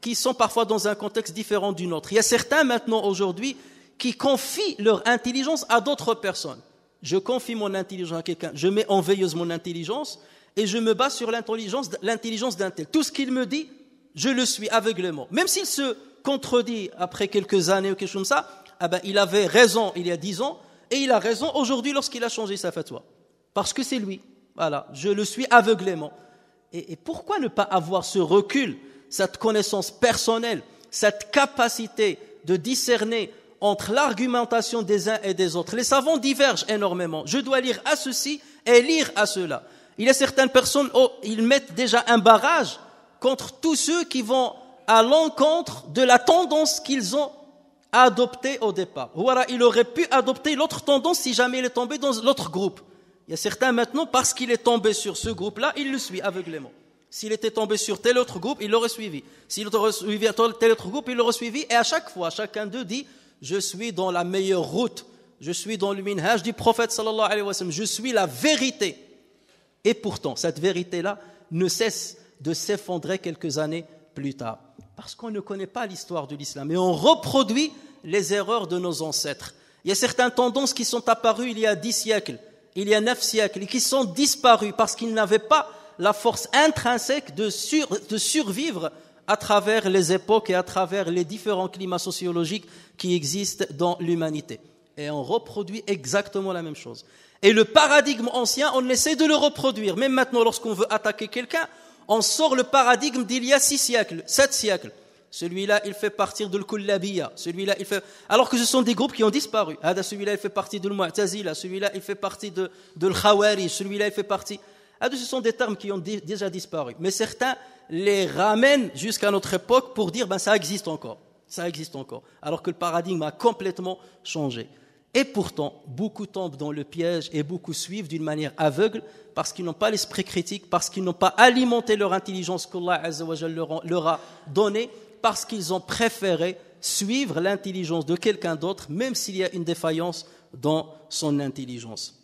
qui sont parfois dans un contexte différent du nôtre. Il y a certains maintenant aujourd'hui qui confient leur intelligence à d'autres personnes. Je confie mon intelligence à quelqu'un, je mets en veilleuse mon intelligence et je me base sur l'intelligence, l'intelligence d'un tel. Tout ce qu'il me dit, je le suis aveuglément. Même s'il se contredit après quelques années ou quelque chose comme ça, ah ben, il avait raison il y a dix ans, et il a raison aujourd'hui lorsqu'il a changé sa fatwa. Parce que c'est lui. Voilà, je le suis aveuglément. Et, pourquoi ne pas avoir ce recul, cette connaissance personnelle, cette capacité de discerner entre l'argumentation des uns et des autres Les savants divergent énormément. Je dois lire à ceci et lire à cela. Il y a certaines personnes, oh, ils mettent déjà un barrage contre tous ceux qui vont à l'encontre de la tendance qu'ils ont adopté au départ. Il aurait pu adopter l'autre tendance si jamais il est tombé dans l'autre groupe. Il y a certains maintenant, parce qu'il est tombé sur ce groupe-là, il le suit aveuglément. S'il était tombé sur tel autre groupe, il l'aurait suivi. S'il aurait suivi tel autre groupe, il l'aurait suivi. Et à chaque fois, chacun d'eux dit, je suis dans la meilleure route. Je suis dans le minhaj du prophète sallallahu alayhi wa sallam. Je suis la vérité. Et pourtant, cette vérité-là ne cesse de s'effondrer quelques années plus tard parce qu'on ne connaît pas l'histoire de l'islam et on reproduit les erreurs de nos ancêtres. Il y a certaines tendances qui sont apparues il y a dix siècles, il y a neuf siècles, et qui sont disparues parce qu'ils n'avaient pas la force intrinsèque de, survivre à travers les époques et à travers les différents climats sociologiques qui existent dans l'humanité. Et on reproduit exactement la même chose. Et le paradigme ancien, on essaie de le reproduire. Même maintenant, lorsqu'on veut attaquer quelqu'un, on sort le paradigme d'il y a six siècles, sept siècles. Celui-là, il fait partie de l'Kullabiya. Celui-là, il fait. Alors que ce sont des groupes qui ont disparu. Celui-là, il fait partie de l'Mu'tazila. Celui-là, il fait partie de, de l'Khawari. Celui-là, il fait partie. ce sont des termes qui ont déjà disparu. Mais certains les ramènent jusqu'à notre époque pour dire ben, ça existe encore. Ça existe encore. Alors que le paradigme a complètement changé. Et pourtant, beaucoup tombent dans le piège et beaucoup suivent d'une manière aveugle parce qu'ils n'ont pas l'esprit critique, parce qu'ils n'ont pas alimenté leur intelligence qu'Allah leur a donnée, parce qu'ils ont préféré suivre l'intelligence de quelqu'un d'autre, même s'il y a une défaillance dans son intelligence.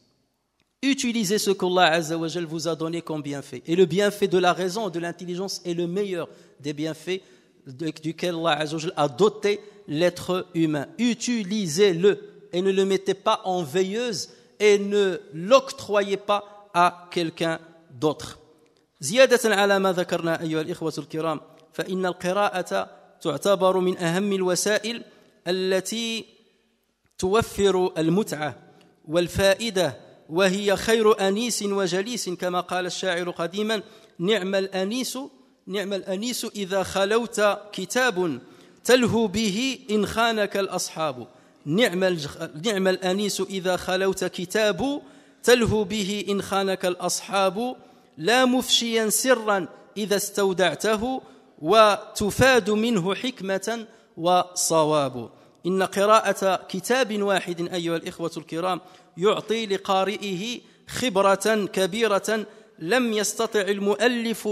Utilisez ce qu'Allah vous a donné comme bienfait. Et le bienfait de la raison de l'intelligence est le meilleur des bienfaits duquel Allah a doté l'être humain. Utilisez-le et ne le mettez pas en veilleuse et ne l'octroyez pas à quelqu'un d'autre. زيادة على ما ذكرنا أيها الإخوة الكرام فإن القراءة تعتبر من أهم الوسائل التي توفر المتعة والفائدة وهي خير أنيس وجليس كما قال الشاعر قديما نعم الأنيس نعم الأنيس إذا خلوت كتاب تلهو به إن خانك الأصحاب نعم نعم الأنيس إذا خلوت كتاب تلهو به إن خانك الأصحاب لا مفشيا سرا إذا استودعته وتفاد منه حكمة وصواب إن قراءة كتاب واحد أيها الإخوة الكرام يعطي لقارئه خبرة كبيرة لم يستطع المؤلف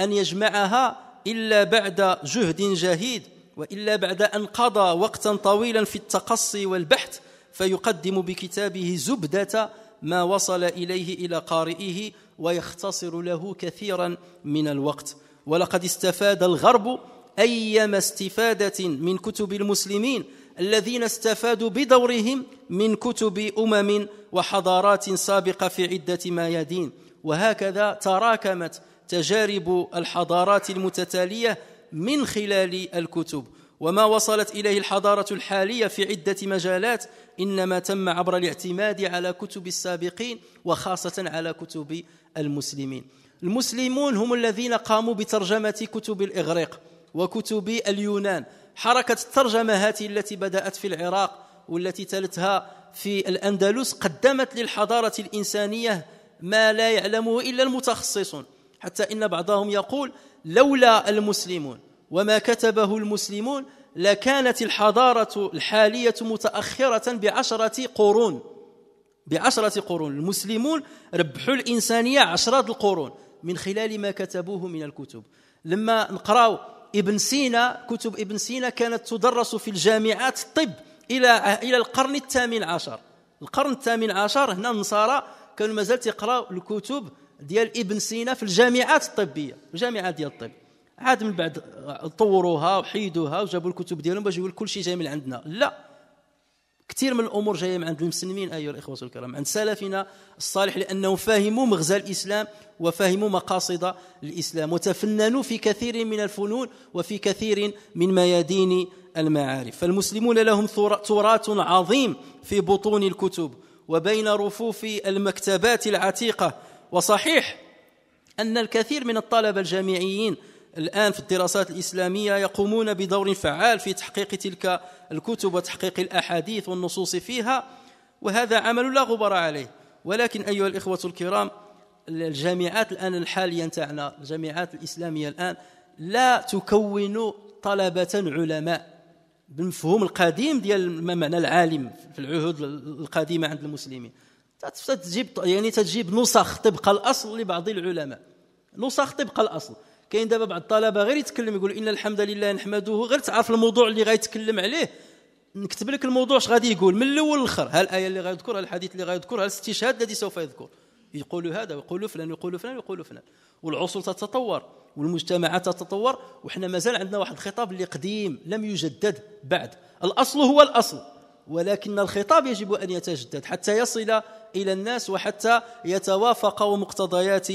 أن يجمعها إلا بعد جهد جهيد وإلا بعد أن قضى وقتا طويلا في التقصي والبحث فيقدم بكتابه زبدة ما وصل إليه إلى قارئه ويختصر له كثيرا من الوقت ولقد استفاد الغرب أيما استفادة من كتب المسلمين الذين استفادوا بدورهم من كتب أمم وحضارات سابقة في عدة ميادين وهكذا تراكمت تجارب الحضارات المتتالية من خلال الكتب وما وصلت اليه الحضاره الحاليه في عده مجالات انما تم عبر الاعتماد على كتب السابقين وخاصه على كتب المسلمين المسلمون هم الذين قاموا بترجمه كتب الاغريق وكتب اليونان حركه الترجمه هذه التي بدات في العراق والتي تلتها في الاندلس قدمت للحضاره الانسانيه ما لا يعلمه الا المتخصصون حتى ان بعضهم يقول لولا المسلمون وما كتبه المسلمون لكانت الحضارة الحالية متأخرة بعشرة قرون بعشرة قرون المسلمون ربحوا الإنسانية عشرة القرون من خلال ما كتبوه من الكتب لما نقراو ابن سينا كتب ابن سينا كانت تدرس في الجامعات الطب إلى إلى القرن الثامن عشر القرن الثامن عشر هنا النصارى كانوا مازال تقراو الكتب ديال ابن سينا في الجامعات الطبية الجامعات ديال الطب عاد من بعد طوروها وحيدوها وجابوا الكتب ديالهم باش يقول كل شيء جاي من عندنا لا كثير من الامور جايه من عند المسلمين ايها الاخوه الكرام عند سلفنا الصالح لانهم فهموا مغزى الاسلام وفهموا مقاصد الاسلام وتفننوا في كثير من الفنون وفي كثير من ميادين المعارف فالمسلمون لهم تراث عظيم في بطون الكتب وبين رفوف المكتبات العتيقه وصحيح ان الكثير من الطلبه الجامعيين الآن في الدراسات الإسلامية يقومون بدور فعال في تحقيق تلك الكتب وتحقيق الأحاديث والنصوص فيها وهذا عمل لا غبار عليه ولكن أيها الإخوة الكرام الجامعات الآن الحالية تاعنا الجامعات الإسلامية الآن لا تكون طلبة علماء بالمفهوم القديم ديال ما معنى العالم في العهود القديمة عند المسلمين تجيب يعني تجيب نسخ طبق الأصل لبعض العلماء نسخ طبق الأصل كاين دابا بعض الطلبه غير يتكلم يقول ان الحمد لله نحمده غير تعرف الموضوع اللي غيتكلم عليه نكتب لك الموضوع اش غادي يقول من الاول للاخر ها الايه اللي غيذكرها الحديث اللي غيذكرها الاستشهاد الذي سوف يذكر يقول هذا ويقول فلان ويقول فلان ويقول فلان والعصور تتطور والمجتمعات تتطور وحنا مازال عندنا واحد الخطاب اللي قديم لم يجدد بعد الاصل هو الاصل ولكن الخطاب يجب ان يتجدد حتى يصل الى الناس وحتى يتوافق ومقتضيات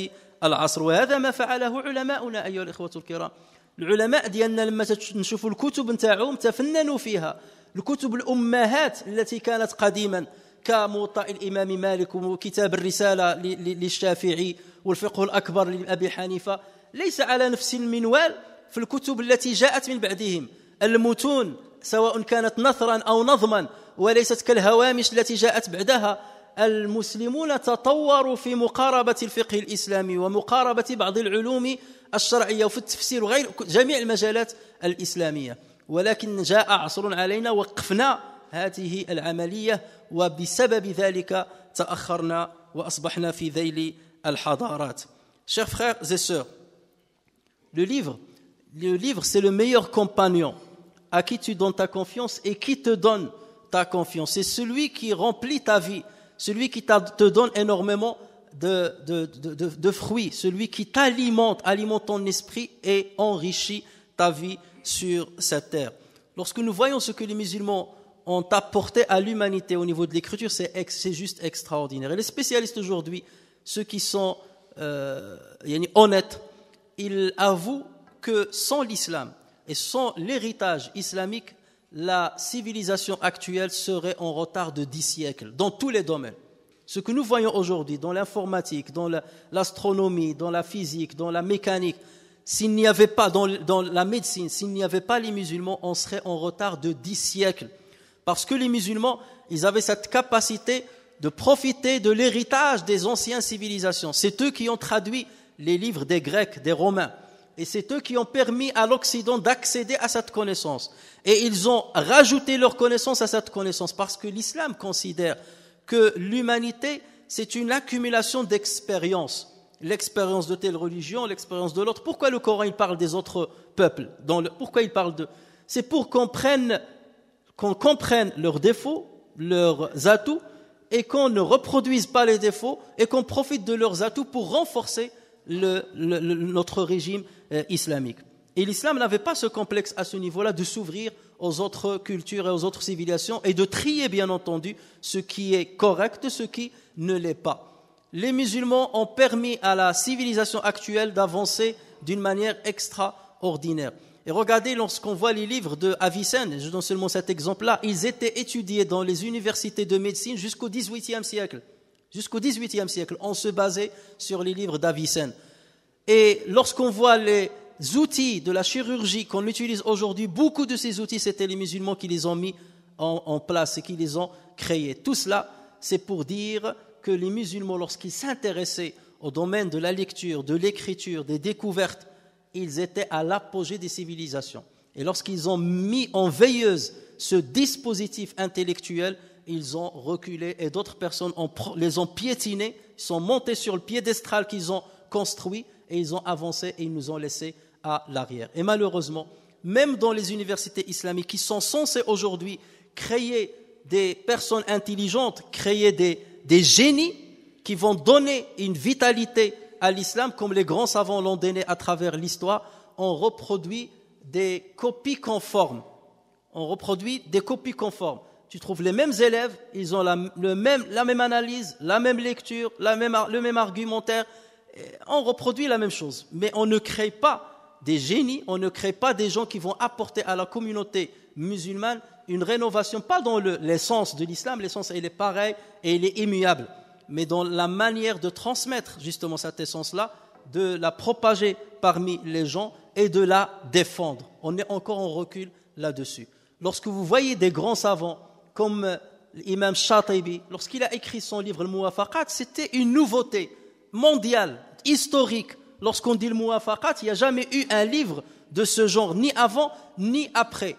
العصر وهذا ما فعله علماؤنا أيها الإخوة الكرام العلماء ديالنا لما نشوفوا الكتب نتاعهم تفننوا فيها الكتب الأمهات التي كانت قديما كموطأ الإمام مالك وكتاب الرسالة للشافعي والفقه الأكبر لأبي حنيفة ليس على نفس المنوال في الكتب التي جاءت من بعدهم المتون سواء كانت نثرا أو نظما وليست كالهوامش التي جاءت بعدها المسلمون تطوروا في مقاربة الفقه الإسلامي ومقاربة بعض العلوم الشرعية وفي التفسير وغير جميع المجالات الإسلامية ولكن جاء عصر علينا وقفنا هذه العملية وبسبب ذلك تأخرنا وأصبحنا في ذيل الحضارات شيخ فخير زي سور le livre, le livre c'est le meilleur compagnon à qui tu donnes ta confiance et qui te donne ta confiance. C'est celui qui remplit ta vie celui qui te donne énormément de, de, fruits, celui qui t'alimente, alimente ton esprit et enrichit ta vie sur cette terre. Lorsque nous voyons ce que les musulmans ont apporté à l'humanité au niveau de l'écriture, c'est juste extraordinaire. Et les spécialistes aujourd'hui, ceux qui sont euh, honnêtes, ils avouent que sans l'islam et sans l'héritage islamique, la civilisation actuelle serait en retard de dix siècles dans tous les domaines. Ce que nous voyons aujourd'hui dans l'informatique, dans l'astronomie, dans la physique, dans la mécanique, s'il n'y avait pas, dans, la médecine, s'il n'y avait pas les musulmans, on serait en retard de dix siècles. Parce que les musulmans, ils avaient cette capacité de profiter de l'héritage des anciennes civilisations. C'est eux qui ont traduit les livres des Grecs, des Romains. Et c'est eux qui ont permis à l'Occident d'accéder à cette connaissance. Et ils ont rajouté leur connaissance à cette connaissance parce que l'islam considère que l'humanité, c'est une accumulation d'expériences. L'expérience de telle religion, l'expérience de l'autre. Pourquoi le Coran, il parle des autres peuples Pourquoi il parle de... C'est pour qu'on prenne, qu'on comprenne leurs défauts, leurs atouts, et qu'on ne reproduise pas les défauts, et qu'on profite de leurs atouts pour renforcer notre régime euh, islamique. Et l'islam n'avait pas ce complexe à ce niveau-là de s'ouvrir aux autres cultures et aux autres civilisations et de trier, bien entendu, ce qui est correct, ce qui ne l'est pas. Les musulmans ont permis à la civilisation actuelle d'avancer d'une manière extraordinaire. Et regardez, lorsqu'on voit les livres de Avicenne, je donne seulement cet exemple-là, ils étaient étudiés dans les universités de médecine jusqu'au XVIIIe siècle. Jusqu'au XVIIIe siècle, on se basait sur les livres d'Avicenne. Et lorsqu'on voit les outils de la chirurgie qu'on utilise aujourd'hui, beaucoup de ces outils, c'était les musulmans qui les ont mis en place et qui les ont créés. Tout cela, c'est pour dire que les musulmans, lorsqu'ils s'intéressaient au domaine de la lecture, de l'écriture, des découvertes, ils étaient à l'apogée des civilisations. Et lorsqu'ils ont mis en veilleuse ce dispositif intellectuel, ils ont reculé et d'autres personnes les ont piétinés, ils sont montés sur le piédestal qu'ils ont construit et ils ont avancé et ils nous ont laissés à l'arrière. Et malheureusement, même dans les universités islamiques qui sont censées aujourd'hui créer des personnes intelligentes, créer des, des génies qui vont donner une vitalité à l'islam, comme les grands savants l'ont donné à travers l'histoire, on reproduit des copies conformes. On reproduit des copies conformes tu trouves les mêmes élèves, ils ont la, même, analyse, la même lecture, la même, le même argumentaire. on reproduit la même chose, mais on ne crée pas des génies, on ne crée pas des gens qui vont apporter à la communauté musulmane une rénovation, pas dans l'essence de l'islam, l'essence elle est pareille et elle est immuable, mais dans la manière de transmettre justement cette essence-là, de la propager parmi les gens et de la défendre. On est encore en recul là-dessus. Lorsque vous voyez des grands savants comme l'imam Shatibi, lorsqu'il a écrit son livre Le Muwafaqat, c'était une nouveauté mondiale, historique. Lorsqu'on dit Le Muwafaqat, il n'y a jamais eu un livre de ce genre, ni avant, ni après.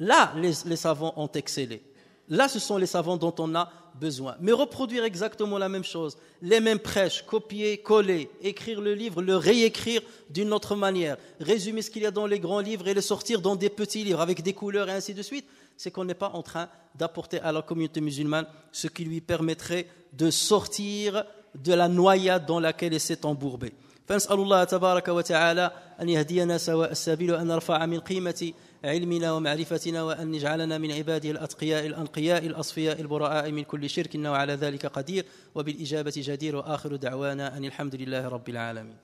Là, les savants ont excellé. Là, ce sont les savants dont on a besoin. Mais reproduire exactement la même chose, les mêmes prêches, copier, coller, écrire le livre, le réécrire d'une autre manière, résumer ce qu'il y a dans les grands livres et le sortir dans des petits livres avec des couleurs et ainsi de suite, c'est qu'on n'est pas en train d'apporter à la communauté musulmane ce qui lui permettrait de sortir de la noyade dans laquelle elle s'est embourbée. فنسأل الله تبارك وتعالى أن يهدينا سواء السبيل وأن نرفع من قيمة علمنا ومعرفتنا وأن نجعلنا من عباده الأتقياء الأنقياء الأصفياء البراء من كل شرك إنه على ذلك قدير وبالإجابة جدير وآخر دعوانا أن الحمد لله رب العالمين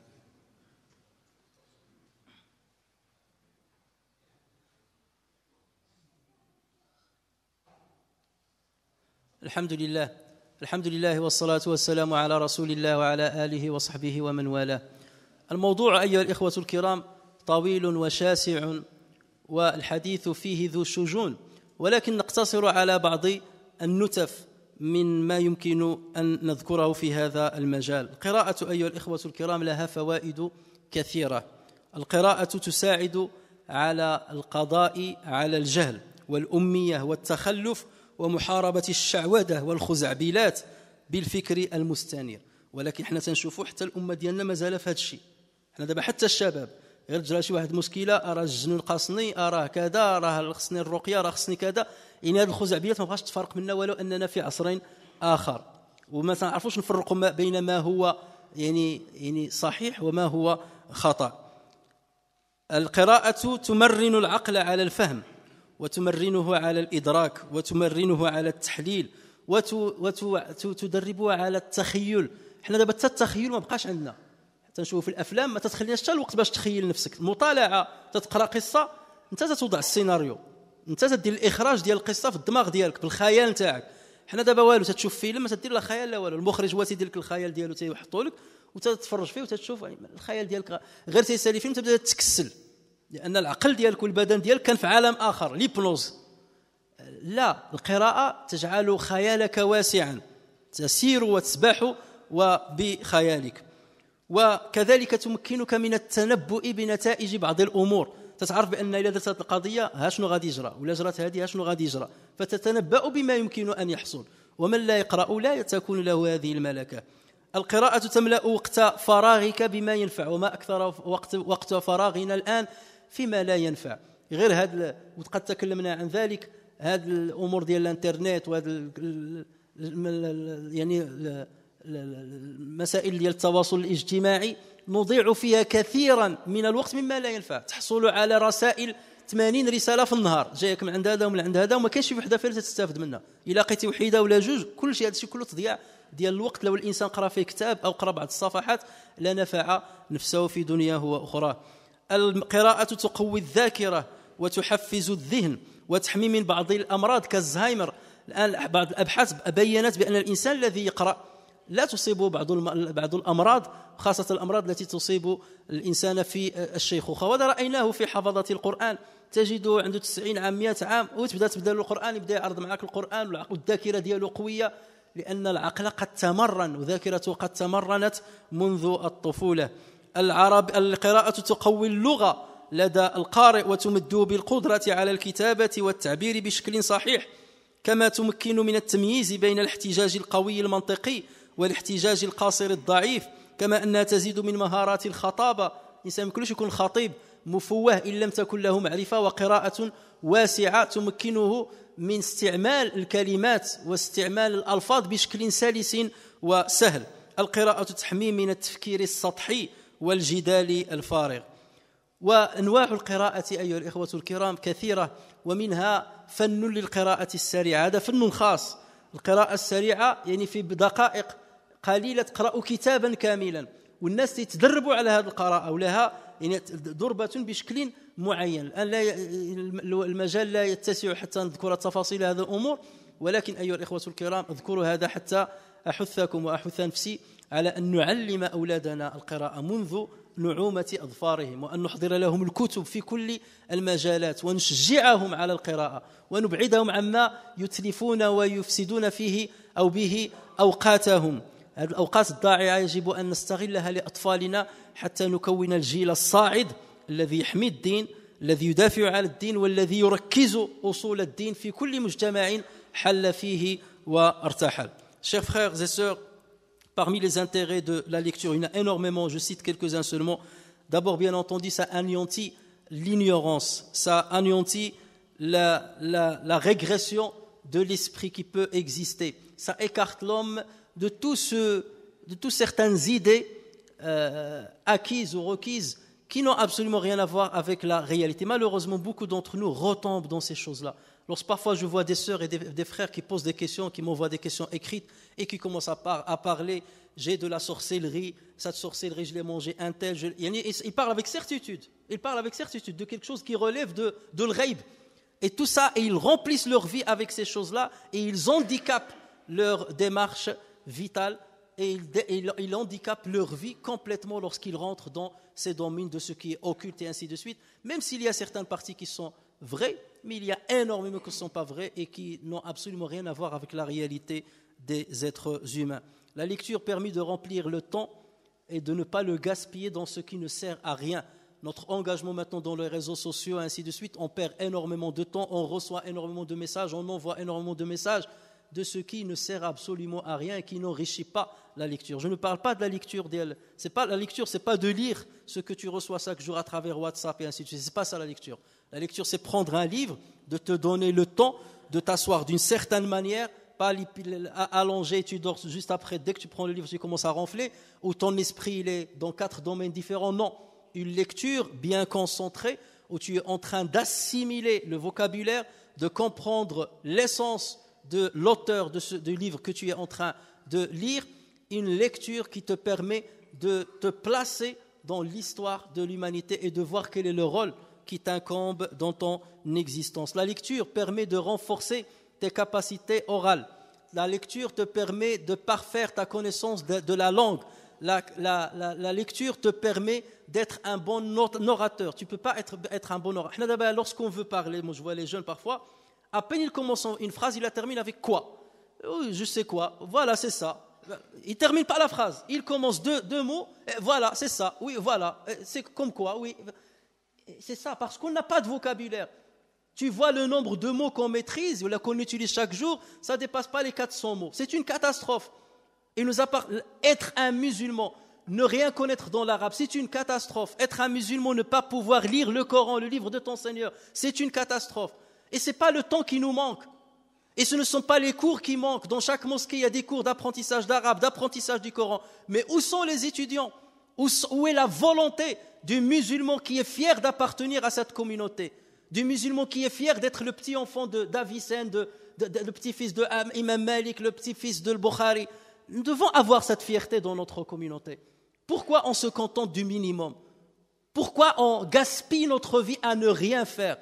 الحمد لله الحمد لله والصلاة والسلام على رسول الله وعلى آله وصحبه ومن والاه الموضوع أيها الإخوة الكرام طويل وشاسع والحديث فيه ذو شجون ولكن نقتصر على بعض النتف من ما يمكن أن نذكره في هذا المجال القراءة أيها الإخوة الكرام لها فوائد كثيرة القراءة تساعد على القضاء على الجهل والأمية والتخلف ومحاربة الشعوذة والخزعبلات بالفكر المستنير ولكن حنا تنشوفوا حتى الامه ديالنا مازال في هذا الشيء حنا دابا حتى الشباب غير جرى شي واحد مشكله راه الجنون قاصني راه كذا راه خصني الرقيه راه خصني كذا يعني هذه الخزعبيلات ما بغاش تفرق منا ولو اننا في عصر اخر وما تنعرفوش نفرقوا ما بين ما هو يعني يعني صحيح وما هو خطا القراءه تمرن العقل على الفهم وتمرنه على الإدراك وتمرنه على التحليل وتدربه على التخيل حنا دابا حتى التخيل ما بقاش عندنا تنشوفوا في الافلام ما تتخليناش حتى الوقت باش تخيل نفسك المطالعه تتقرا قصه انت تتوضع السيناريو انت تدير الاخراج ديال القصه في الدماغ ديالك بالخيال نتاعك حنا دابا والو تتشوف فيلم ما تدير لا خيال لا والو المخرج هو تيدير لك الخيال ديالو تيحطو لك وتتفرج فيه وتتشوف الخيال ديالك غير تيسالي فيلم تبدا تكسل لان العقل ديالك والبدن ديالك كان في عالم اخر ليبنوز لا القراءه تجعل خيالك واسعا تسير وتسبح وبخيالك وكذلك تمكنك من التنبؤ بنتائج بعض الامور تتعرف بان الى درت القضيه ها شنو غادي يجرى ولا جرات هذه ها شنو غادي يجرى فتتنبا بما يمكن ان يحصل ومن لا يقرا لا تكون له هذه الملكه القراءة تملأ وقت فراغك بما ينفع وما أكثر وقت وقت فراغنا الآن فيما لا ينفع غير هذا وقد تكلمنا عن ذلك هذه الامور ديال الانترنت وهذا يعني المسائل ديال التواصل الاجتماعي نضيع فيها كثيرا من الوقت مما لا ينفع تحصل على رسائل 80 رساله في النهار جايك من عند هذا ومن عند هذا وما كاينش شي وحده فين تستافد منها الا لقيتي وحده ولا جوج كل شيء هذا الشيء كله تضيع ديال الوقت لو الانسان قرا فيه كتاب او قرا بعض الصفحات لنفع نفسه في دنياه واخراه القراءة تقوي الذاكرة وتحفز الذهن وتحمي من بعض الأمراض كالزهايمر الآن بعض الأبحاث بينت بأن الإنسان الذي يقرأ لا تصيب بعض بعض الامراض خاصه الامراض التي تصيب الانسان في الشيخوخه وهذا رايناه في حفظه القران تجده عنده 90 عام 100 عام وتبدا تبدا له القران يبدا يعرض معك القران والذاكره ديالو قويه لان العقل قد تمرن وذاكرته قد تمرنت منذ الطفوله العرب القراءة تقوي اللغة لدى القارئ وتمد بالقدرة على الكتابة والتعبير بشكل صحيح كما تمكن من التمييز بين الاحتجاج القوي المنطقي والاحتجاج القاصر الضعيف كما أنها تزيد من مهارات الخطابة الإنسان كلش يكون خطيب مفوه إن لم تكن له معرفة وقراءة واسعة تمكنه من استعمال الكلمات واستعمال الألفاظ بشكل سلس وسهل القراءة تحمي من التفكير السطحي والجدال الفارغ وانواع القراءه ايها الاخوه الكرام كثيره ومنها فن للقراءه السريعه هذا فن خاص القراءه السريعه يعني في دقائق قليله تقرا كتابا كاملا والناس يتدربوا على هذه القراءه ولها يعني ضربه بشكل معين لا المجال لا يتسع حتى نذكر تفاصيل هذه الأمور ولكن أيها الإخوة الكرام اذكروا هذا حتى أحثكم وأحث نفسي على أن نعلم أولادنا القراءة منذ نعومة أظفارهم وأن نحضر لهم الكتب في كل المجالات ونشجعهم على القراءة ونبعدهم عما يتلفون ويفسدون فيه أو به أوقاتهم الأوقات الضائعة يجب أن نستغلها لأطفالنا حتى نكون الجيل الصاعد Chers frères et sœurs, parmi les intérêts de la lecture, il y en a énormément, je cite quelques-uns seulement. D'abord, bien entendu, ça anéantit l'ignorance, ça anéantit la, régression de l'esprit qui peut exister. Ça écarte l'homme de, de toutes certaines idées euh, acquises ou requises qui n'ont absolument rien à voir avec la réalité. Malheureusement, beaucoup d'entre nous retombent dans ces choses-là. Lorsque parfois je vois des sœurs et des, frères qui posent des questions, qui m'envoient des questions écrites et qui commencent à, parler, j'ai de la sorcellerie, cette sorcellerie, je l'ai mangée, un tel, ils parlent avec certitude, ils parlent avec certitude de quelque chose qui relève de, de Et tout ça, et ils remplissent leur vie avec ces choses-là et ils handicapent leur démarche vitale et ils handicapent leur vie complètement lorsqu'ils rentrent dans ces domaines, de ce qui est occulte et ainsi de suite, même s'il y a certaines parties qui sont vraies, mais il y a énormément qui ne sont pas vraies et qui n'ont absolument rien à voir avec la réalité des êtres humains. La lecture permet de remplir le temps et de ne pas le gaspiller dans ce qui ne sert à rien. Notre engagement maintenant dans les réseaux sociaux, ainsi de suite, on perd énormément de temps, on reçoit énormément de messages, on envoie énormément de messages, de ce qui ne sert absolument à rien et qui n'enrichit pas la lecture. Je ne parle pas de la lecture d'elle. C'est pas la lecture, c'est pas de lire ce que tu reçois chaque jour à travers WhatsApp et ainsi de suite. C'est pas ça la lecture. La lecture, c'est prendre un livre, de te donner le temps de t'asseoir d'une certaine manière, pas allongé, tu dors juste après. Dès que tu prends le livre, tu commences à renfler ou ton esprit il est dans quatre domaines différents. Non, une lecture bien concentrée où tu es en train d'assimiler le vocabulaire, de comprendre l'essence de l'auteur de ce du livre que tu es en train de lire, une lecture qui te permet de te placer dans l'histoire de l'humanité et de voir quel est le rôle qui t'incombe dans ton existence. La lecture permet de renforcer tes capacités orales. La lecture te permet de parfaire ta connaissance de, la langue. La, lecture te permet d'être un bon orateur. Tu ne peux pas être, être un bon orateur. Lorsqu'on veut parler, moi je vois les jeunes parfois, à peine il commence une phrase, il la termine avec quoi Je sais quoi, voilà, c'est ça. Il termine pas la phrase, il commence deux, mots, et voilà, c'est ça, oui, voilà, c'est comme quoi, oui. C'est ça, parce qu'on n'a pas de vocabulaire. Tu vois le nombre de mots qu'on maîtrise, ou qu'on utilise chaque jour, ça ne dépasse pas les 400 mots. C'est une catastrophe. nous Être un musulman, ne rien connaître dans l'arabe, c'est une catastrophe. Être un musulman, ne pas pouvoir lire le Coran, le livre de ton Seigneur, c'est une catastrophe. Et ce n'est pas le temps qui nous manque. Et ce ne sont pas les cours qui manquent. Dans chaque mosquée, il y a des cours d'apprentissage d'arabe, d'apprentissage du Coran. Mais où sont les étudiants où, est la volonté du musulman qui est fier d'appartenir à cette communauté Du musulman qui est fier d'être le petit enfant d'Avicenne, de, le petit-fils de Malik, le petit-fils de Bukhari. Nous devons avoir cette fierté dans notre communauté. Pourquoi on se contente du minimum Pourquoi on gaspille notre vie à ne rien faire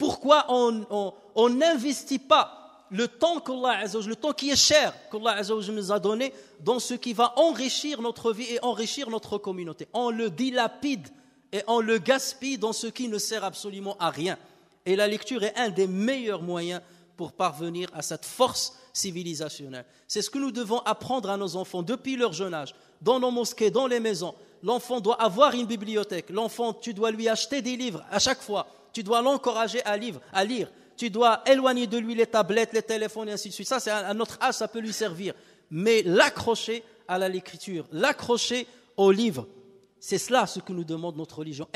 pourquoi on n'investit pas le temps qu'Allah le temps qui est cher qu'Allah nous a donné dans ce qui va enrichir notre vie et enrichir notre communauté On le dilapide et on le gaspille dans ce qui ne sert absolument à rien. Et la lecture est un des meilleurs moyens pour parvenir à cette force civilisationnelle. C'est ce que nous devons apprendre à nos enfants depuis leur jeune âge, dans nos mosquées, dans les maisons. L'enfant doit avoir une bibliothèque. L'enfant, tu dois lui acheter des livres à chaque fois tu dois l'encourager à lire, à lire. Tu dois éloigner de lui les tablettes, les téléphones et ainsi de suite. Ça, c'est un autre âge, ça peut lui servir. Mais l'accrocher à l'écriture, l'accrocher au livre. C'est cela ce que nous demande notre religion.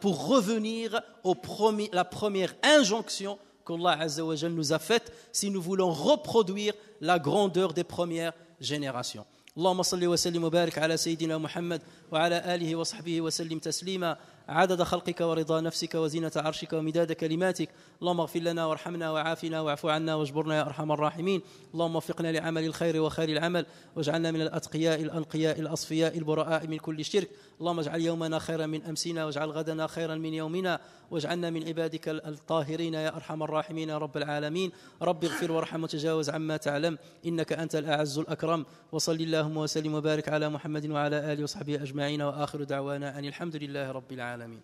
Pour revenir à la première injonction qu'Allah nous a faite si nous voulons reproduire la grandeur des premières générations. اللهم صل وسلم وبارك على سيدنا محمد وعلى اله وصحبه وسلم تسليما عدد خلقك ورضا نفسك وزينة عرشك ومداد كلماتك اللهم اغفر لنا وارحمنا وعافنا واعف عنا واجبرنا يا أرحم الراحمين اللهم وفقنا لعمل الخير وخير العمل واجعلنا من الأتقياء الأنقياء الأصفياء البراء من كل شرك اللهم اجعل يومنا خيرا من أمسنا واجعل غدنا خيرا من يومنا واجعلنا من عبادك الطاهرين يا أرحم الراحمين يا رب العالمين رب اغفر وارحم وتجاوز عما تعلم إنك أنت الأعز الأكرم وصل اللهم وسلم وبارك على محمد وعلى آله وصحبه أجمعين وآخر دعوانا أن الحمد لله رب العالمين العالمين